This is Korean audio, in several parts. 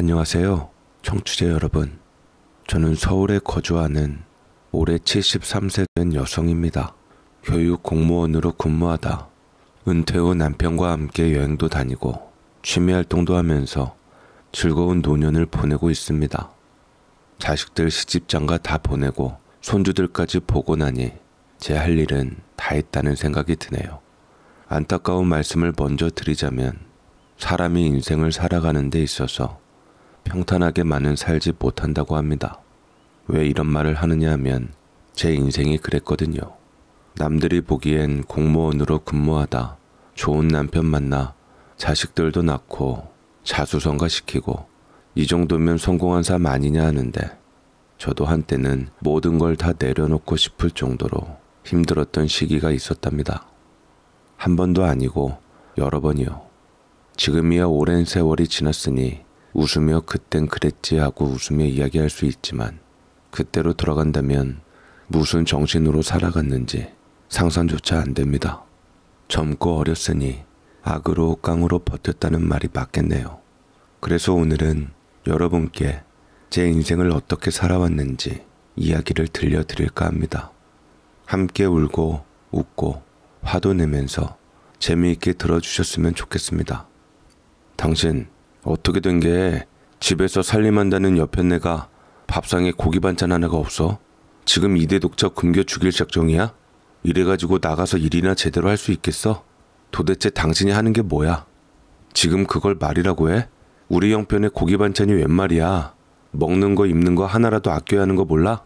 안녕하세요. 청취자 여러분. 저는 서울에 거주하는 올해 73세 된 여성입니다. 교육 공무원으로 근무하다 은퇴 후 남편과 함께 여행도 다니고 취미 활동도 하면서 즐거운 노년을 보내고 있습니다. 자식들 시집장가 다 보내고 손주들까지 보고 나니 제 할 일은 다 했다는 생각이 드네요. 안타까운 말씀을 먼저 드리자면 사람이 인생을 살아가는 데 있어서 평탄하게만은 살지 못한다고 합니다. 왜 이런 말을 하느냐 하면 제 인생이 그랬거든요. 남들이 보기엔 공무원으로 근무하다 좋은 남편 만나 자식들도 낳고 자수성가시키고 이 정도면 성공한 삶 아니냐 하는데 저도 한때는 모든 걸 다 내려놓고 싶을 정도로 힘들었던 시기가 있었답니다. 한 번도 아니고 여러 번이요. 지금이야 오랜 세월이 지났으니 웃으며 그땐 그랬지 하고 웃으며 이야기할 수 있지만 그때로 돌아간다면 무슨 정신으로 살아갔는지 상상조차 안 됩니다. 젊고 어렸으니 악으로 깡으로 버텼다는 말이 맞겠네요. 그래서 오늘은 여러분께 제 인생을 어떻게 살아왔는지 이야기를 들려드릴까 합니다. 함께 울고 웃고 화도 내면서 재미있게 들어주셨으면 좋겠습니다. 당신 어떻게 된 게 집에서 살림한다는 옆현내가 밥상에 고기 반찬 하나가 없어? 지금 이대독자 굶겨 죽일 작정이야? 이래가지고 나가서 일이나 제대로 할 수 있겠어? 도대체 당신이 하는 게 뭐야? 지금 그걸 말이라고 해? 우리 형편에 고기 반찬이 웬 말이야? 먹는 거 입는 거 하나라도 아껴야 하는 거 몰라?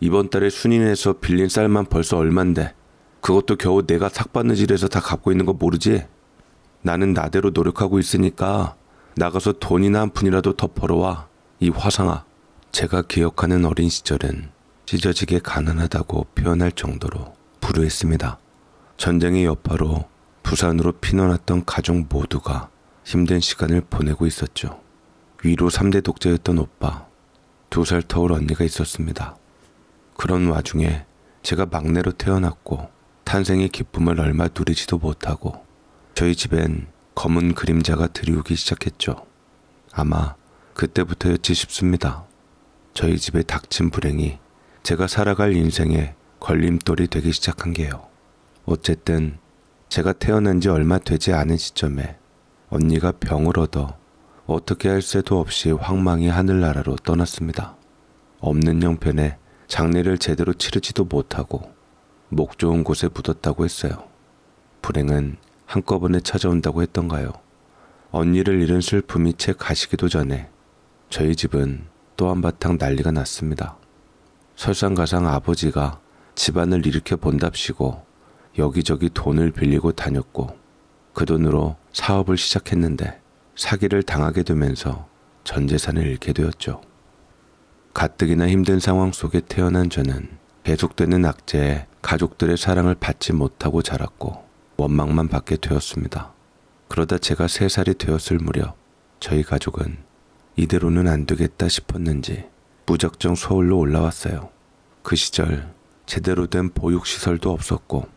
이번 달에 순인에서 빌린 쌀만 벌써 얼만데 그것도 겨우 내가 삭받는질에서다갖고 있는 거 모르지? 나는 나대로 노력하고 있으니까 나가서 돈이나 한 푼이라도 더 벌어와. 이 화상아. 제가 기억하는 어린 시절은 찢어지게 가난하다고 표현할 정도로 불우했습니다. 전쟁의 여파로 부산으로 피난왔던 가족 모두가 힘든 시간을 보내고 있었죠. 위로 3대 독자였던 오빠, 두 살 터울 언니가 있었습니다. 그런 와중에 제가 막내로 태어났고 탄생의 기쁨을 얼마 누리지도 못하고 저희 집엔 검은 그림자가 드리우기 시작했죠. 아마 그때부터였지 싶습니다. 저희 집에 닥친 불행이 제가 살아갈 인생에 걸림돌이 되기 시작한 게요. 어쨌든 제가 태어난 지 얼마 되지 않은 시점에 언니가 병을 얻어 어떻게 할 새도 없이 황망히 하늘나라로 떠났습니다. 없는 형편에 장례를 제대로 치르지도 못하고 목 좋은 곳에 묻었다고 했어요. 불행은 한꺼번에 찾아온다고 했던가요? 언니를 잃은 슬픔이 채 가시기도 전에 저희 집은 또 한바탕 난리가 났습니다. 설상가상 아버지가 집안을 일으켜 본답시고 여기저기 돈을 빌리고 다녔고 그 돈으로 사업을 시작했는데 사기를 당하게 되면서 전 재산을 잃게 되었죠. 가뜩이나 힘든 상황 속에 태어난 저는 계속되는 악재에 가족들의 사랑을 받지 못하고 자랐고 원망만 받게 되었습니다. 그러다 제가 3살이 되었을 무렵 저희 가족은 이대로는 안 되겠다 싶었는지 무작정 서울로 올라왔어요. 그 시절 제대로 된 보육시설도 없었고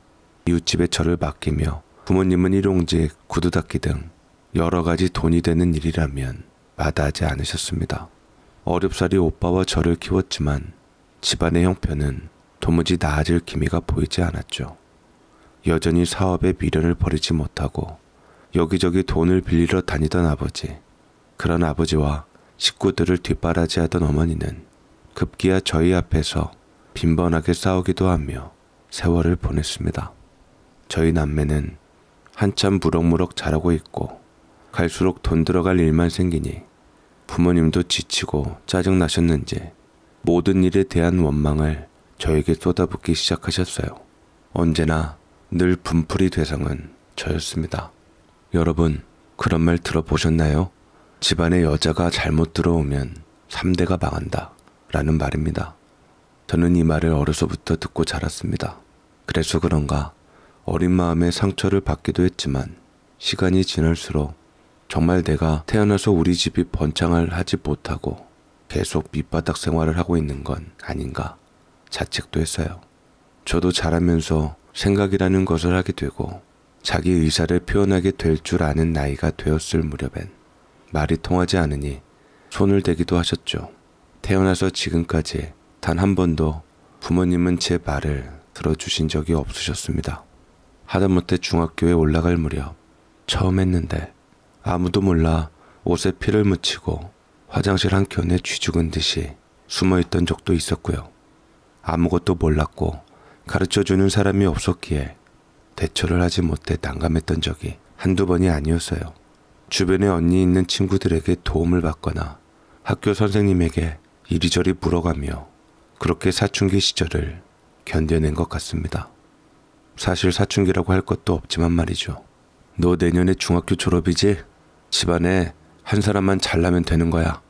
이웃집에 저를 맡기며 부모님은 일용직, 구두 닦기 등 여러 가지 돈이 되는 일이라면 마다하지 않으셨습니다. 어렵사리 오빠와 저를 키웠지만 집안의 형편은 도무지 나아질 기미가 보이지 않았죠. 여전히 사업에 미련을 버리지 못하고 여기저기 돈을 빌리러 다니던 아버지. 그런 아버지와 식구들을 뒷바라지하던 어머니는 급기야 저희 앞에서 빈번하게 싸우기도 하며 세월을 보냈습니다. 저희 남매는 한참 무럭무럭 자라고 있고 갈수록 돈 들어갈 일만 생기니 부모님도 지치고 짜증나셨는지 모든 일에 대한 원망을 저에게 쏟아붓기 시작하셨어요. 언제나 늘 분풀이 대상은 저였습니다. 여러분, 그런 말 들어보셨나요? 집안에 여자가 잘못 들어오면 3대가 망한다. 라는 말입니다. 저는 이 말을 어려서부터 듣고 자랐습니다. 그래서 그런가 어린 마음에 상처를 받기도 했지만 시간이 지날수록 정말 내가 태어나서 우리 집이 번창을 하지 못하고 계속 밑바닥 생활을 하고 있는 건 아닌가 자책도 했어요. 저도 자라면서 생각이라는 것을 하게 되고 자기 의사를 표현하게 될 줄 아는 나이가 되었을 무렵엔 말이 통하지 않으니 손을 대기도 하셨죠. 태어나서 지금까지 단 한 번도 부모님은 제 말을 들어주신 적이 없으셨습니다. 하다못해 중학교에 올라갈 무렵 처음 했는데 아무도 몰라 옷에 피를 묻히고 화장실 한 켠에 쥐죽은 듯이 숨어 있던 적도 있었고요. 아무것도 몰랐고 가르쳐 주는 사람이 없었기에 대처를 하지 못해 난감했던 적이 한두 번이 아니었어요. 주변에 언니 있는 친구들에게 도움을 받거나 학교 선생님에게 이리저리 물어가며 그렇게 사춘기 시절을 견뎌낸 것 같습니다. 사실 사춘기라고 할 것도 없지만 말이죠. 너 내년에 중학교 졸업이지? 집안에 한 사람만 잘나면 되는 거야.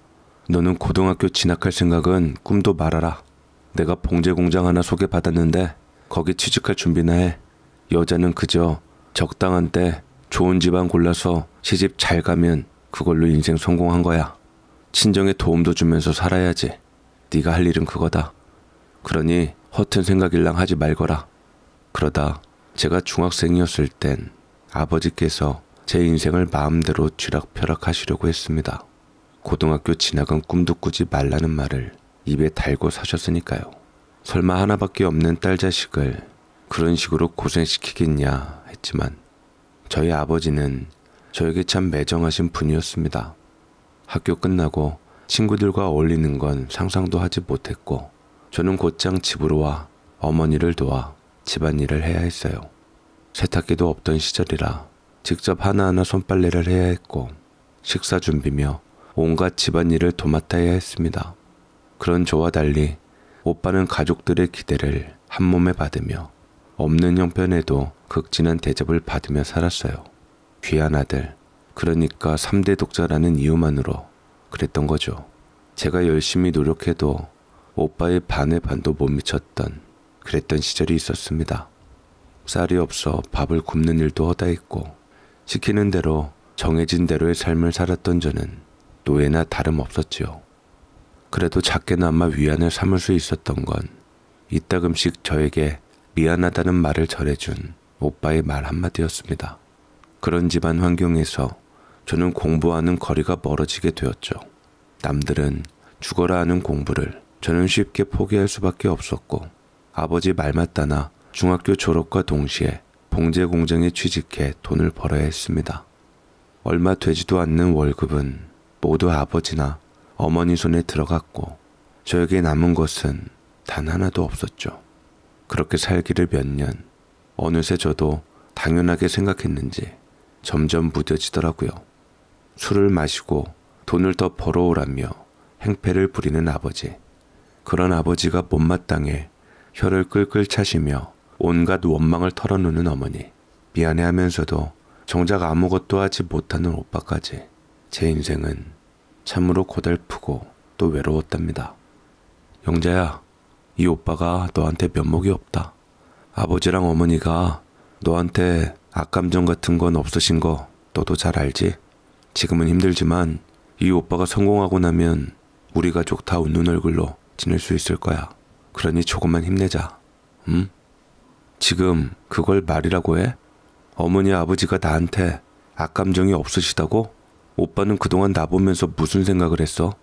너는 고등학교 진학할 생각은 꿈도 말아라. 내가 봉제 공장 하나 소개받았는데 거기 취직할 준비나 해. 여자는 그저 적당한 때 좋은 집안 골라서 시집 잘 가면 그걸로 인생 성공한 거야. 친정에 도움도 주면서 살아야지. 네가 할 일은 그거다. 그러니 허튼 생각일랑 하지 말거라. 그러다 제가 중학생이었을 땐 아버지께서 제 인생을 마음대로 쥐락펴락하시려고 했습니다. 고등학교 진학은 꿈도 꾸지 말라는 말을 입에 달고 사셨으니까요. 설마 하나밖에 없는 딸 자식을 그런 식으로 고생시키겠냐 했지만 저희 아버지는 저에게 참 매정하신 분이었습니다. 학교 끝나고 친구들과 어울리는 건 상상도 하지 못했고 저는 곧장 집으로 와 어머니를 도와 집안일을 해야 했어요. 세탁기도 없던 시절이라 직접 하나하나 손빨래를 해야 했고 식사 준비며 온갖 집안일을 도맡아야 했습니다. 그런 저와 달리 오빠는 가족들의 기대를 한 몸에 받으며 없는 형편에도 극진한 대접을 받으며 살았어요. 귀한 아들, 그러니까 3대 독자라는 이유만으로 그랬던 거죠. 제가 열심히 노력해도 오빠의 반의 반도 못 미쳤던 그랬던 시절이 있었습니다. 쌀이 없어 밥을 굽는 일도 허다했고 시키는 대로 정해진 대로의 삶을 살았던 저는 노예나 다름없었지요. 그래도 작게나마 위안을 삼을 수 있었던 건 이따금씩 저에게 미안하다는 말을 전해준 오빠의 말 한마디였습니다. 그런 집안 환경에서 저는 공부하는 거리가 멀어지게 되었죠. 남들은 죽어라 하는 공부를 저는 쉽게 포기할 수밖에 없었고 아버지 말맞다나 중학교 졸업과 동시에 봉제 공장에 취직해 돈을 벌어야 했습니다. 얼마 되지도 않는 월급은 모두 아버지나 어머니 손에 들어갔고 저에게 남은 것은 단 하나도 없었죠. 그렇게 살기를 몇 년, 어느새 저도 당연하게 생각했는지 점점 무뎌지더라고요. 술을 마시고 돈을 더 벌어오라며 행패를 부리는 아버지. 그런 아버지가 못마땅해 혀를 끌끌 차시며 온갖 원망을 털어놓는 어머니. 미안해하면서도 정작 아무것도 하지 못하는 오빠까지 제 인생은 참으로 고달프고 또 외로웠답니다. 영자야, 이 오빠가 너한테 면목이 없다. 아버지랑 어머니가 너한테 악감정 같은 건 없으신 거 너도 잘 알지? 지금은 힘들지만 이 오빠가 성공하고 나면 우리 가족 다 웃는 얼굴로 지낼 수 있을 거야. 그러니 조금만 힘내자. 응? 지금 그걸 말이라고 해? 어머니 아버지가 나한테 악감정이 없으시다고? 오빠는 그동안 나 보면서 무슨 생각을 했어?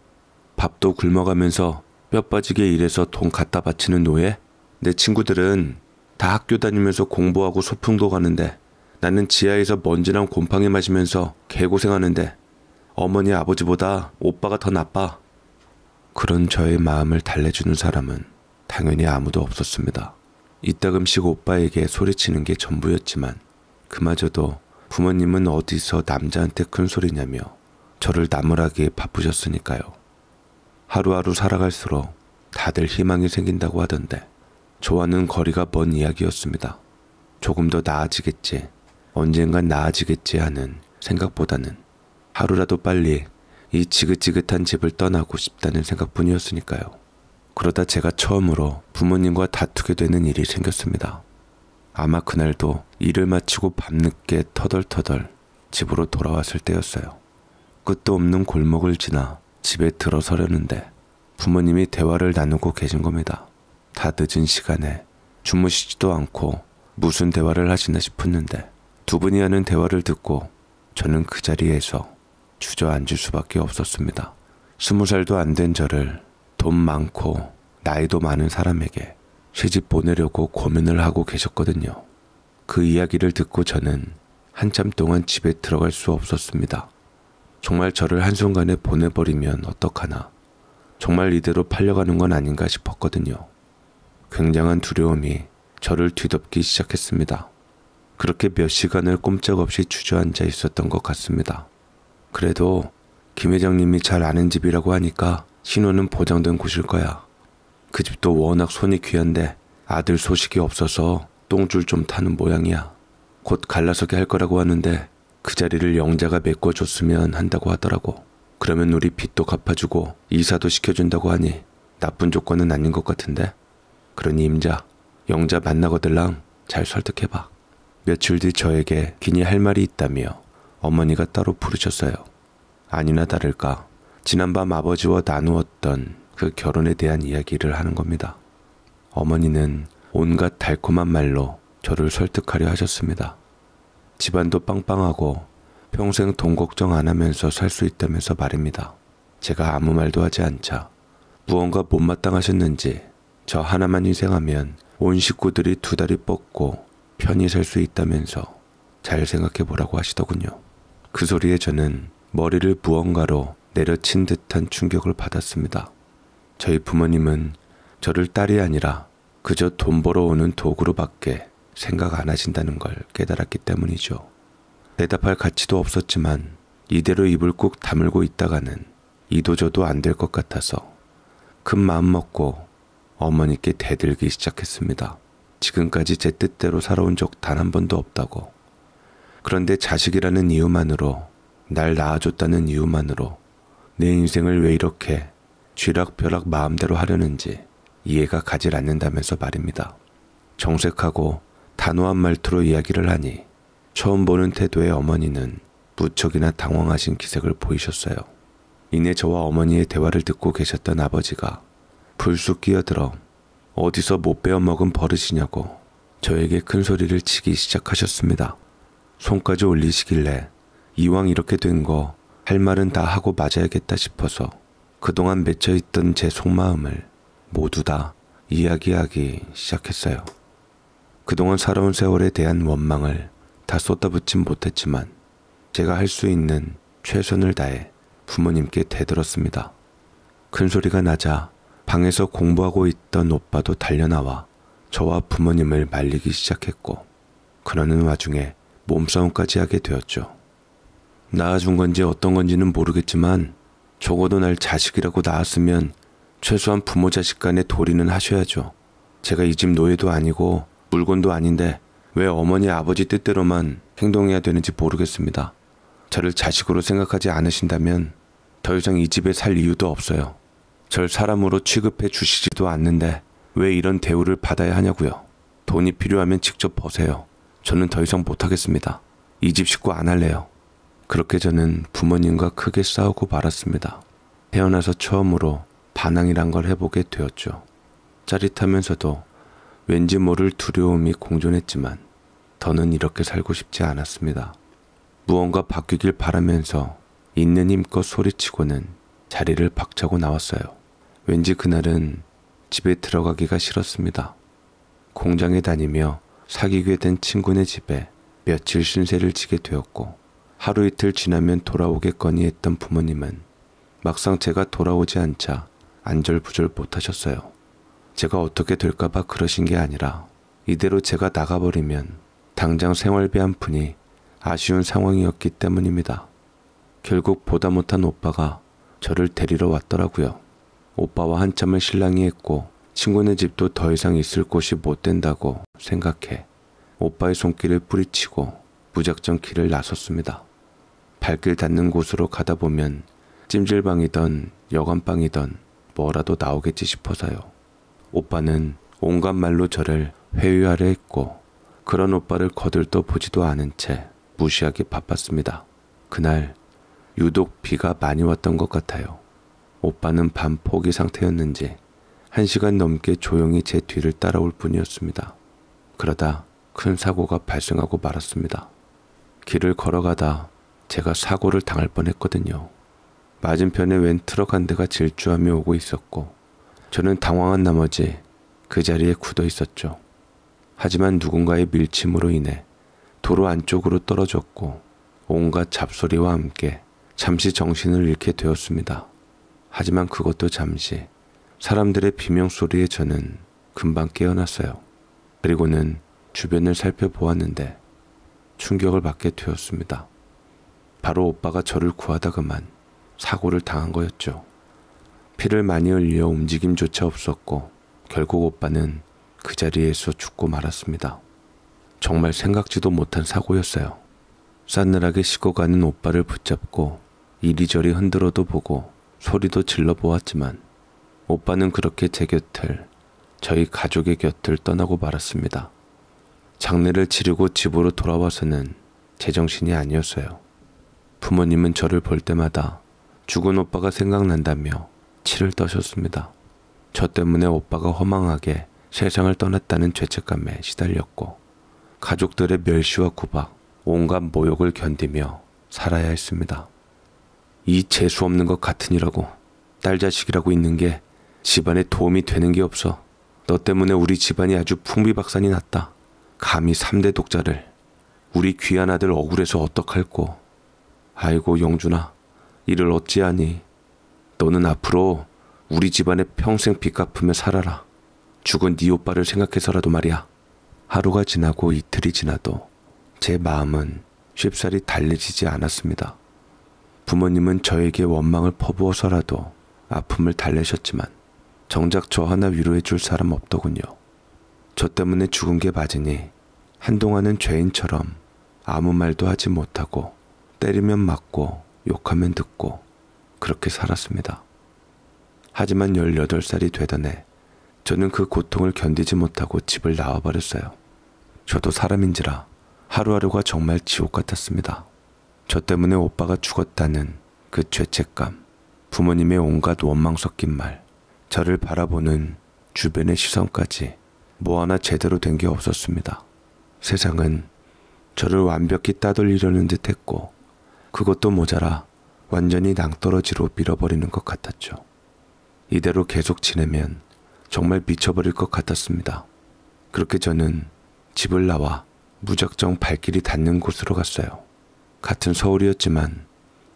밥도 굶어가면서 뼈 빠지게 일해서 돈 갖다 바치는 노예? 내 친구들은 다 학교 다니면서 공부하고 소풍도 가는데 나는 지하에서 먼지랑 곰팡이 마시면서 개고생하는데 어머니 아버지보다 오빠가 더 나빠. 그런 저의 마음을 달래주는 사람은 당연히 아무도 없었습니다. 이따금씩 오빠에게 소리치는 게 전부였지만 그마저도 부모님은 어디서 남자한테 큰 소리냐며 저를 나무라기에 바쁘셨으니까요. 하루하루 살아갈수록 다들 희망이 생긴다고 하던데 저와는 거리가 먼 이야기였습니다. 조금 더 나아지겠지, 언젠간 나아지겠지 하는 생각보다는 하루라도 빨리 이 지긋지긋한 집을 떠나고 싶다는 생각뿐이었으니까요. 그러다 제가 처음으로 부모님과 다투게 되는 일이 생겼습니다. 아마 그날도 일을 마치고 밤늦게 터덜터덜 집으로 돌아왔을 때였어요. 끝도 없는 골목을 지나 집에 들어서려는데 부모님이 대화를 나누고 계신 겁니다. 다 늦은 시간에 주무시지도 않고 무슨 대화를 하시나 싶었는데 두 분이 하는 대화를 듣고 저는 그 자리에서 주저앉을 수밖에 없었습니다. 스무 살도 안 된 저를 돈 많고 나이도 많은 사람에게 시집 보내려고 고민을 하고 계셨거든요. 그 이야기를 듣고 저는 한참 동안 집에 들어갈 수 없었습니다. 정말 저를 한순간에 보내버리면 어떡하나. 정말 이대로 팔려가는 건 아닌가 싶었거든요. 굉장한 두려움이 저를 뒤덮기 시작했습니다. 그렇게 몇 시간을 꼼짝없이 주저앉아 있었던 것 같습니다. 그래도 김 회장님이 잘 아는 집이라고 하니까 신호는 보장된 곳일 거야. 그 집도 워낙 손이 귀한데 아들 소식이 없어서 똥줄 좀 타는 모양이야. 곧 갈라서게 할 거라고 하는데 그 자리를 영자가 메꿔줬으면 한다고 하더라고. 그러면 우리 빚도 갚아주고 이사도 시켜준다고 하니 나쁜 조건은 아닌 것 같은데? 그러니 임자, 영자 만나거들랑 잘 설득해봐. 며칠 뒤 저에게 기니 할 말이 있다며 어머니가 따로 부르셨어요. 아니나 다를까 지난밤 아버지와 나누었던 그 결혼에 대한 이야기를 하는 겁니다. 어머니는 온갖 달콤한 말로 저를 설득하려 하셨습니다. 집안도 빵빵하고 평생 돈 걱정 안 하면서 살 수 있다면서 말입니다. 제가 아무 말도 하지 않자 무언가 못마땅하셨는지 저 하나만 희생하면 온 식구들이 두 다리 뻗고 편히 살 수 있다면서 잘 생각해 보라고 하시더군요. 그 소리에 저는 머리를 무언가로 내려친 듯한 충격을 받았습니다. 저희 부모님은 저를 딸이 아니라 그저 돈 벌어오는 도구로밖에 생각 안 하신다는 걸 깨달았기 때문이죠. 대답할 가치도 없었지만 이대로 입을 꾹 다물고 있다가는 이도저도 안 될 것 같아서 큰 마음 먹고 어머니께 대들기 시작했습니다. 지금까지 제 뜻대로 살아온 적 단 한 번도 없다고. 그런데 자식이라는 이유만으로 날 낳아줬다는 이유만으로 내 인생을 왜 이렇게 쥐락펴락 마음대로 하려는지 이해가 가질 않는다면서 말입니다. 정색하고 단호한 말투로 이야기를 하니 처음 보는 태도의 어머니는 무척이나 당황하신 기색을 보이셨어요. 이내 저와 어머니의 대화를 듣고 계셨던 아버지가 불쑥 끼어들어 어디서 못 빼어먹은 버릇이냐고 저에게 큰 소리를 치기 시작하셨습니다. 손까지 올리시길래 이왕 이렇게 된 거 할 말은 다 하고 맞아야겠다 싶어서 그동안 맺혀있던 제 속마음을 모두 다 이야기하기 시작했어요. 그동안 살아온 세월에 대한 원망을 다쏟다붙진 못했지만 제가 할 수 있는 최선을 다해 부모님께 대들었습니다. 큰 소리가 나자 방에서 공부하고 있던 오빠도 달려나와 저와 부모님을 말리기 시작했고 그러는 와중에 몸싸움까지 하게 되었죠. 낳아준 건지 어떤 건지는 모르겠지만 적어도 날 자식이라고 낳았으면 최소한 부모 자식 간의 도리는 하셔야죠. 제가 이 집 노예도 아니고 물건도 아닌데 왜 어머니 아버지 뜻대로만 행동해야 되는지 모르겠습니다. 저를 자식으로 생각하지 않으신다면 더 이상 이 집에 살 이유도 없어요. 절 사람으로 취급해 주시지도 않는데 왜 이런 대우를 받아야 하냐고요. 돈이 필요하면 직접 버세요. 저는 더 이상 못하겠습니다. 이 집 식구 안 할래요. 그렇게 저는 부모님과 크게 싸우고 말았습니다. 태어나서 처음으로 반항이란 걸 해보게 되었죠. 짜릿하면서도 왠지 모를 두려움이 공존했지만 더는 이렇게 살고 싶지 않았습니다. 무언가 바뀌길 바라면서 있는 힘껏 소리치고는 자리를 박차고 나왔어요. 왠지 그날은 집에 들어가기가 싫었습니다. 공장에 다니며 사귀게 된 친구네 집에 며칠 신세를 지게 되었고 하루 이틀 지나면 돌아오겠거니 했던 부모님은 막상 제가 돌아오지 않자 안절부절 못하셨어요. 제가 어떻게 될까봐 그러신 게 아니라 이대로 제가 나가버리면 당장 생활비 한 푼이 아쉬운 상황이었기 때문입니다. 결국 보다 못한 오빠가 저를 데리러 왔더라고요. 오빠와 한참을 실랑이 했고 친구네 집도 더 이상 있을 곳이 못 된다고 생각해 오빠의 손길을 뿌리치고 무작정 길을 나섰습니다. 발길 닿는 곳으로 가다 보면 찜질방이던 여관방이던 뭐라도 나오겠지 싶어서요. 오빠는 온갖 말로 저를 회유하려 했고 그런 오빠를 거들떠 보지도 않은 채 무시하기 바빴습니다. 그날 유독 비가 많이 왔던 것 같아요. 오빠는 밤 포기 상태였는지 한 시간 넘게 조용히 제 뒤를 따라올 뿐이었습니다. 그러다 큰 사고가 발생하고 말았습니다. 길을 걸어가다 제가 사고를 당할 뻔했거든요. 맞은편에 웬 트럭 한 대가 질주하며 오고 있었고 저는 당황한 나머지 그 자리에 굳어 있었죠. 하지만 누군가의 밀침으로 인해 도로 안쪽으로 떨어졌고 온갖 잡소리와 함께 잠시 정신을 잃게 되었습니다. 하지만 그것도 잠시 사람들의 비명소리에 저는 금방 깨어났어요. 그리고는 주변을 살펴보았는데 충격을 받게 되었습니다. 바로 오빠가 저를 구하다 그만 사고를 당한 거였죠. 피를 많이 흘려 움직임조차 없었고 결국 오빠는 그 자리에서 죽고 말았습니다. 정말 생각지도 못한 사고였어요. 싸늘하게 식어가는 오빠를 붙잡고 이리저리 흔들어도 보고 소리도 질러보았지만 오빠는 그렇게 제 곁을 저희 가족의 곁을 떠나고 말았습니다. 장례를 치르고 집으로 돌아와서는 제정신이 아니었어요. 부모님은 저를 볼 때마다 죽은 오빠가 생각난다며 치를 떠셨습니다. 저 때문에 오빠가 허망하게 세상을 떠났다는 죄책감에 시달렸고 가족들의 멸시와 구박, 온갖 모욕을 견디며 살아야 했습니다. 이 재수 없는 것 같으니라고 딸 자식이라고 있는 게 집안에 도움이 되는 게 없어. 너 때문에 우리 집안이 아주 풍비박산이 났다. 감히 3대 독자를 우리 귀한 아들 억울해서 어떡할꼬. 아이고 영준아 이를 어찌하니? 너는 앞으로 우리 집안에 평생 빚 갚으며 살아라. 죽은 네 오빠를 생각해서라도 말이야. 하루가 지나고 이틀이 지나도 제 마음은 쉽사리 달래지지 않았습니다. 부모님은 저에게 원망을 퍼부어서라도 아픔을 달래셨지만 정작 저 하나 위로해 줄 사람 없더군요. 저 때문에 죽은 게 맞으니 한동안은 죄인처럼 아무 말도 하지 못하고 때리면 맞고 욕하면 듣고 그렇게 살았습니다. 하지만 18살이 되던 해 저는 그 고통을 견디지 못하고 집을 나와버렸어요. 저도 사람인지라 하루하루가 정말 지옥 같았습니다. 저 때문에 오빠가 죽었다는 그 죄책감, 부모님의 온갖 원망 섞인 말, 저를 바라보는 주변의 시선까지 뭐 하나 제대로 된 게 없었습니다. 세상은 저를 완벽히 따돌리려는 듯 했고, 그것도 모자라 완전히 낭떠러지로 밀어버리는 것 같았죠. 이대로 계속 지내면 정말 미쳐버릴 것 같았습니다. 그렇게 저는 집을 나와 무작정 발길이 닿는 곳으로 갔어요. 같은 서울이었지만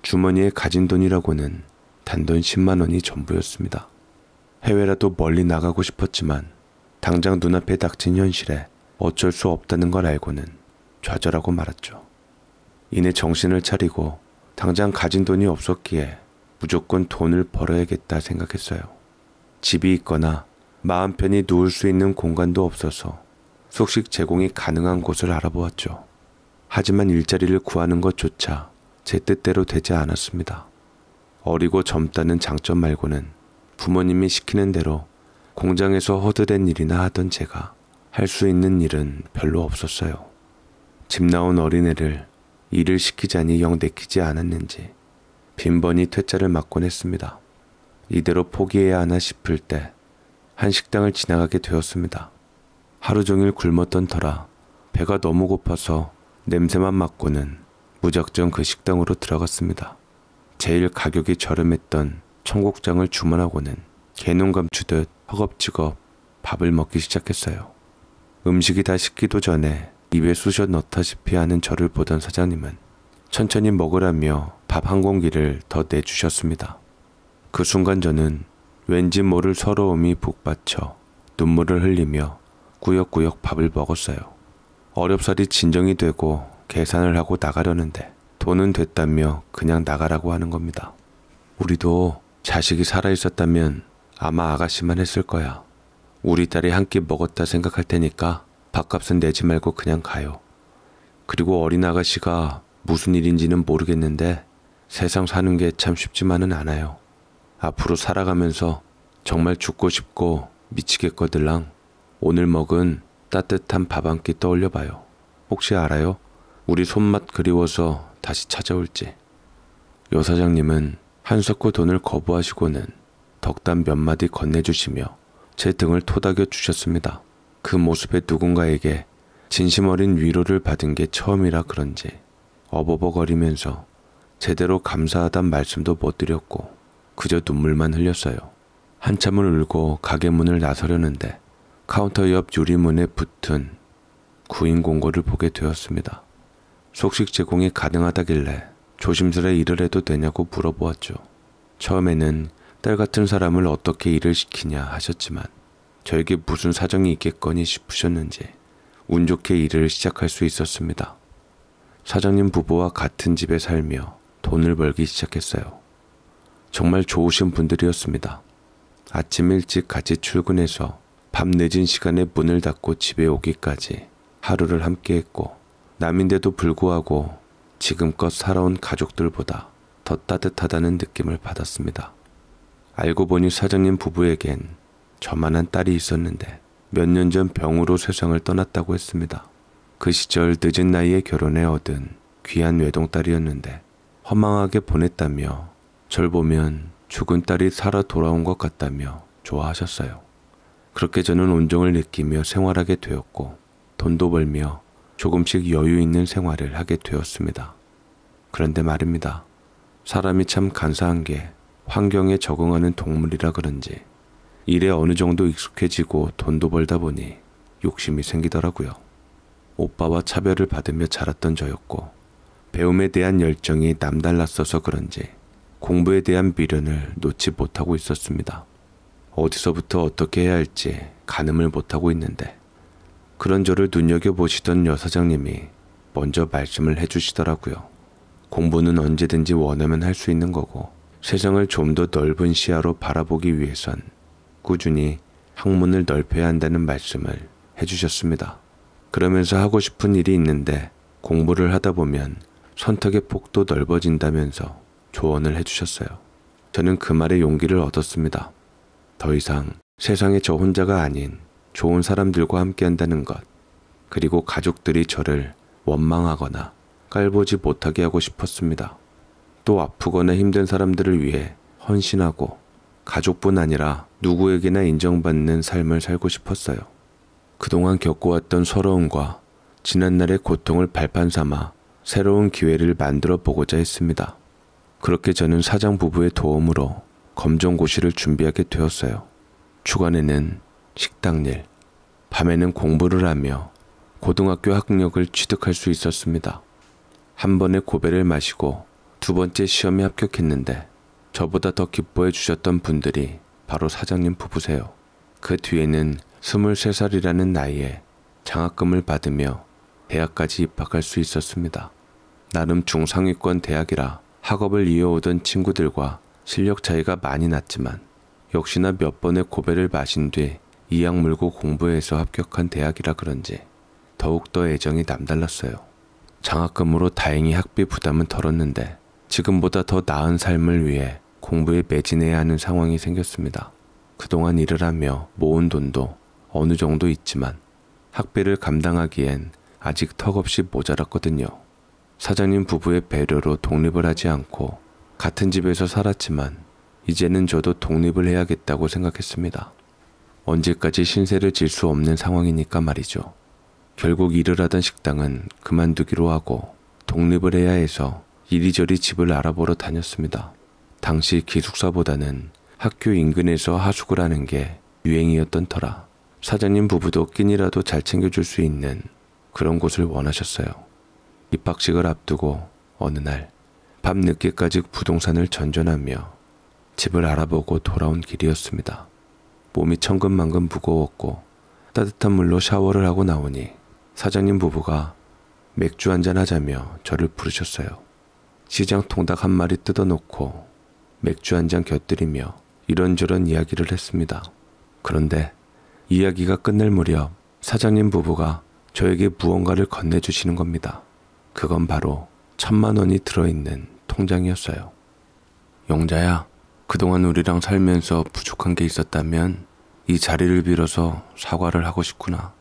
주머니에 가진 돈이라고는 단돈 10만 원이 전부였습니다. 해외라도 멀리 나가고 싶었지만 당장 눈앞에 닥친 현실에 어쩔 수 없다는 걸 알고는 좌절하고 말았죠. 이내 정신을 차리고 당장 가진 돈이 없었기에 무조건 돈을 벌어야겠다 생각했어요. 집이 있거나 마음 편히 누울 수 있는 공간도 없어서 숙식 제공이 가능한 곳을 알아보았죠. 하지만 일자리를 구하는 것조차 제 뜻대로 되지 않았습니다. 어리고 젊다는 장점 말고는 부모님이 시키는 대로 공장에서 허드렛 일이나 하던 제가 할 수 있는 일은 별로 없었어요. 집 나온 어린애를 일을 시키자니 영 내키지 않았는지 빈번히 퇴짜를 맞곤 했습니다. 이대로 포기해야 하나 싶을 때 한 식당을 지나가게 되었습니다. 하루 종일 굶었던 터라 배가 너무 고파서 냄새만 맡고는 무작정 그 식당으로 들어갔습니다. 제일 가격이 저렴했던 청국장을 주문하고는 개눈 감추듯 허겁지겁 밥을 먹기 시작했어요. 음식이 다 식기도 전에 입에 쑤셔 넣다시피 하는 저를 보던 사장님은 천천히 먹으라며 밥 한 공기를 더 내주셨습니다. 그 순간 저는 왠지 모를 서러움이 북받쳐 눈물을 흘리며 꾸역꾸역 밥을 먹었어요. 어렵사리 진정이 되고 계산을 하고 나가려는데 돈은 됐다며 그냥 나가라고 하는 겁니다. 우리도 자식이 살아있었다면 아마 아가씨만 했을 거야. 우리 딸이 한 끼 먹었다 생각할 테니까 밥값은 내지 말고 그냥 가요. 그리고 어린 아가씨가 무슨 일인지는 모르겠는데 세상 사는 게 참 쉽지만은 않아요. 앞으로 살아가면서 정말 죽고 싶고 미치겠거들랑 오늘 먹은 따뜻한 밥 한 끼 떠올려 봐요. 혹시 알아요? 우리 손맛 그리워서 다시 찾아올지. 여사장님은 한석구 돈을 거부하시고는 덕담 몇 마디 건네주시며 제 등을 토닥여 주셨습니다. 그 모습에 누군가에게 진심 어린 위로를 받은 게 처음이라 그런지 어버버거리면서 제대로 감사하단 말씀도 못 드렸고 그저 눈물만 흘렸어요. 한참을 울고 가게 문을 나서려는데 카운터 옆 유리문에 붙은 구인 공고를 보게 되었습니다. 속식 제공이 가능하다길래 조심스레 일을 해도 되냐고 물어보았죠. 처음에는 딸 같은 사람을 어떻게 일을 시키냐 하셨지만 저에게 무슨 사정이 있겠거니 싶으셨는지 운 좋게 일을 시작할 수 있었습니다. 사장님 부부와 같은 집에 살며 돈을 벌기 시작했어요. 정말 좋으신 분들이었습니다. 아침 일찍 같이 출근해서 밤 늦은 시간에 문을 닫고 집에 오기까지 하루를 함께 했고 남인데도 불구하고 지금껏 살아온 가족들보다 더 따뜻하다는 느낌을 받았습니다. 알고 보니 사장님 부부에겐 저만한 딸이 있었는데 몇 년 전 병으로 세상을 떠났다고 했습니다. 그 시절 늦은 나이에 결혼해 얻은 귀한 외동딸이었는데 허망하게 보냈다며 절 보면 죽은 딸이 살아 돌아온 것 같다며 좋아하셨어요. 그렇게 저는 온정을 느끼며 생활하게 되었고 돈도 벌며 조금씩 여유 있는 생활을 하게 되었습니다. 그런데 말입니다. 사람이 참 간사한 게 환경에 적응하는 동물이라 그런지 일에 어느 정도 익숙해지고 돈도 벌다 보니 욕심이 생기더라고요. 오빠와 차별을 받으며 자랐던 저였고 배움에 대한 열정이 남달랐어서 그런지 공부에 대한 미련을 놓지 못하고 있었습니다. 어디서부터 어떻게 해야 할지 가늠을 못하고 있는데 그런 저를 눈여겨보시던 여사장님이 먼저 말씀을 해주시더라고요. 공부는 언제든지 원하면 할 수 있는 거고 세상을 좀 더 넓은 시야로 바라보기 위해선 꾸준히 학문을 넓혀야 한다는 말씀을 해주셨습니다. 그러면서 하고 싶은 일이 있는데 공부를 하다 보면 선택의 폭도 넓어진다면서 조언을 해주셨어요. 저는 그 말에 용기를 얻었습니다. 더 이상 세상에 저 혼자가 아닌 좋은 사람들과 함께 한다는 것, 그리고 가족들이 저를 원망하거나 깔보지 못하게 하고 싶었습니다. 또 아프거나 힘든 사람들을 위해 헌신하고 가족뿐 아니라 누구에게나 인정받는 삶을 살고 싶었어요. 그동안 겪어왔던 서러움과 지난날의 고통을 발판 삼아 새로운 기회를 만들어 보고자 했습니다. 그렇게 저는 사장 부부의 도움으로 검정고시를 준비하게 되었어요. 주간에는 식당 일, 밤에는 공부를 하며 고등학교 학력을 취득할 수 있었습니다. 한 번의 고배를 마시고 두 번째 시험에 합격했는데 저보다 더 기뻐해 주셨던 분들이 바로 사장님 부부세요. 그 뒤에는 23살이라는 나이에 장학금을 받으며 대학까지 입학할 수 있었습니다. 나름 중상위권 대학이라 학업을 이어오던 친구들과 실력 차이가 많이 났지만 역시나 몇 번의 고배를 마신 뒤이학 물고 공부해서 합격한 대학이라 그런지 더욱더 애정이 남달랐어요. 장학금으로 다행히 학비 부담은 덜었는데 지금보다 더 나은 삶을 위해 공부에 매진해야 하는 상황이 생겼습니다. 그동안 일을 하며 모은 돈도 어느 정도 있지만 학비를 감당하기엔 아직 턱없이 모자랐거든요. 사장님 부부의 배려로 독립을 하지 않고 같은 집에서 살았지만 이제는 저도 독립을 해야겠다고 생각했습니다. 언제까지 신세를 질 수 없는 상황이니까 말이죠. 결국 일을 하던 식당은 그만두기로 하고 독립을 해야 해서 이리저리 집을 알아보러 다녔습니다. 당시 기숙사보다는 학교 인근에서 하숙을 하는 게 유행이었던 터라 사장님 부부도 끼니라도 잘 챙겨줄 수 있는 그런 곳을 원하셨어요. 입학식을 앞두고 어느 날 밤늦게까지 부동산을 전전하며 집을 알아보고 돌아온 길이었습니다. 몸이 천근만근 무거웠고 따뜻한 물로 샤워를 하고 나오니 사장님 부부가 맥주 한잔 하자며 저를 부르셨어요. 시장 통닭 한 마리 뜯어놓고 맥주 한 잔 곁들이며 이런저런 이야기를 했습니다. 그런데 이야기가 끝날 무렵 사장님 부부가 저에게 무언가를 건네주시는 겁니다. 그건 바로 천만 원이 들어있는 통장이었어요. 용자야 그동안 우리랑 살면서 부족한 게 있었다면 이 자리를 빌어서 사과를 하고 싶구나.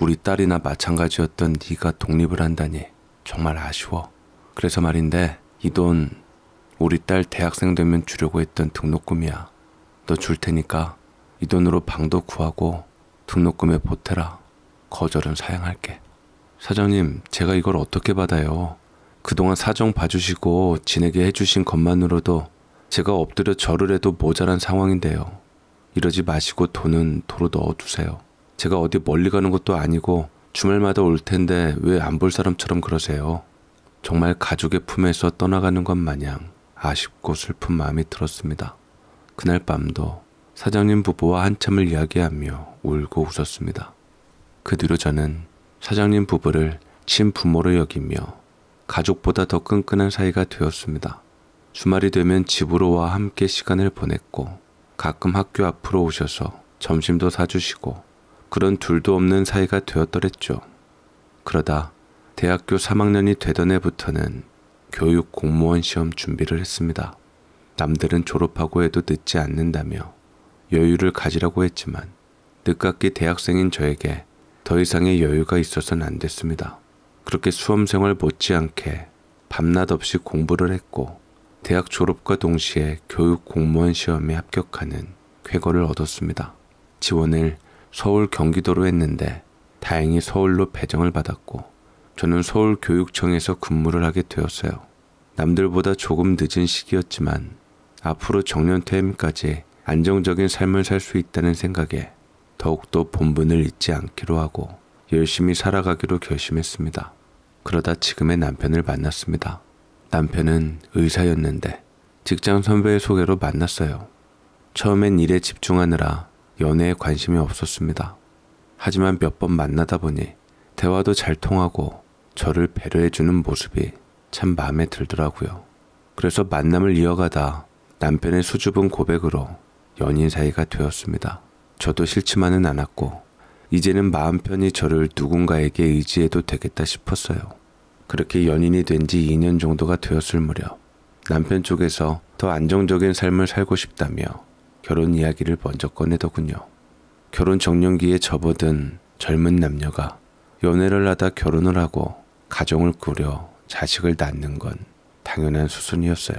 우리 딸이나 마찬가지였던 네가 독립을 한다니 정말 아쉬워. 그래서 말인데 이돈 우리 딸 대학생 되면 주려고 했던 등록금이야. 너 줄 테니까 이 돈으로 방도 구하고 등록금에 보태라. 거절은 사양할게. 사장님, 제가 이걸 어떻게 받아요? 그동안 사정 봐주시고 지내게 해주신 것만으로도 제가 엎드려 절을 해도 모자란 상황인데요. 이러지 마시고 돈은 도로 넣어두세요. 제가 어디 멀리 가는 것도 아니고 주말마다 올 텐데 왜 안 볼 사람처럼 그러세요? 정말 가족의 품에서 떠나가는 것 마냥 아쉽고 슬픈 마음이 들었습니다. 그날 밤도 사장님 부부와 한참을 이야기하며 울고 웃었습니다. 그 뒤로 저는 사장님 부부를 친부모로 여기며 가족보다 더 끈끈한 사이가 되었습니다. 주말이 되면 집으로와 함께 시간을 보냈고 가끔 학교 앞으로 오셔서 점심도 사주시고 그런 둘도 없는 사이가 되었더랬죠. 그러다 대학교 3학년이 되던 해부터는 교육 공무원 시험 준비를 했습니다. 남들은 졸업하고 해도 늦지 않는다며 여유를 가지라고 했지만 늦깎이 대학생인 저에게 더 이상의 여유가 있어서는 안 됐습니다. 그렇게 수험생활 못지않게 밤낮 없이 공부를 했고 대학 졸업과 동시에 교육 공무원 시험에 합격하는 쾌거를 얻었습니다. 지원을 서울 경기도로 했는데 다행히 서울로 배정을 받았고 저는 서울 교육청에서 근무를 하게 되었어요. 남들보다 조금 늦은 시기였지만 앞으로 정년퇴임까지 안정적인 삶을 살 수 있다는 생각에 더욱더 본분을 잊지 않기로 하고 열심히 살아가기로 결심했습니다. 그러다 지금의 남편을 만났습니다. 남편은 의사였는데 직장 선배의 소개로 만났어요. 처음엔 일에 집중하느라 연애에 관심이 없었습니다. 하지만 몇 번 만나다 보니 대화도 잘 통하고 저를 배려해주는 모습이 참 마음에 들더라고요. 그래서 만남을 이어가다 남편의 수줍은 고백으로 연인 사이가 되었습니다. 저도 싫지만은 않았고 이제는 마음 편히 저를 누군가에게 의지해도 되겠다 싶었어요. 그렇게 연인이 된 지 2년 정도가 되었을 무렵 남편 쪽에서 더 안정적인 삶을 살고 싶다며 결혼 이야기를 먼저 꺼내더군요. 결혼 정년기에 접어든 젊은 남녀가 연애를 하다 결혼을 하고 가정을 꾸려 자식을 낳는 건 당연한 수순이었어요.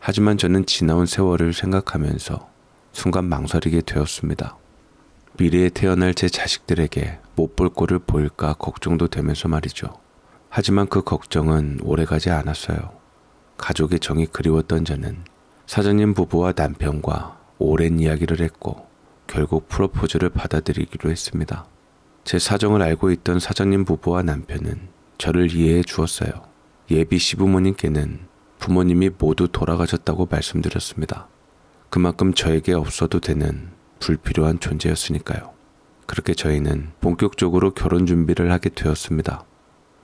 하지만 저는 지나온 세월을 생각하면서 순간 망설이게 되었습니다. 미래에 태어날 제 자식들에게 못 볼 꼴을 보일까 걱정도 되면서 말이죠. 하지만 그 걱정은 오래가지 않았어요. 가족의 정이 그리웠던 저는 사장님 부부와 남편과 오랜 이야기를 했고 결국 프로포즈를 받아들이기로 했습니다. 제 사정을 알고 있던 사장님 부부와 남편은 저를 이해해 주었어요. 예비 시부모님께는 부모님이 모두 돌아가셨다고 말씀드렸습니다. 그만큼 저에게 없어도 되는 불필요한 존재였으니까요. 그렇게 저희는 본격적으로 결혼 준비를 하게 되었습니다.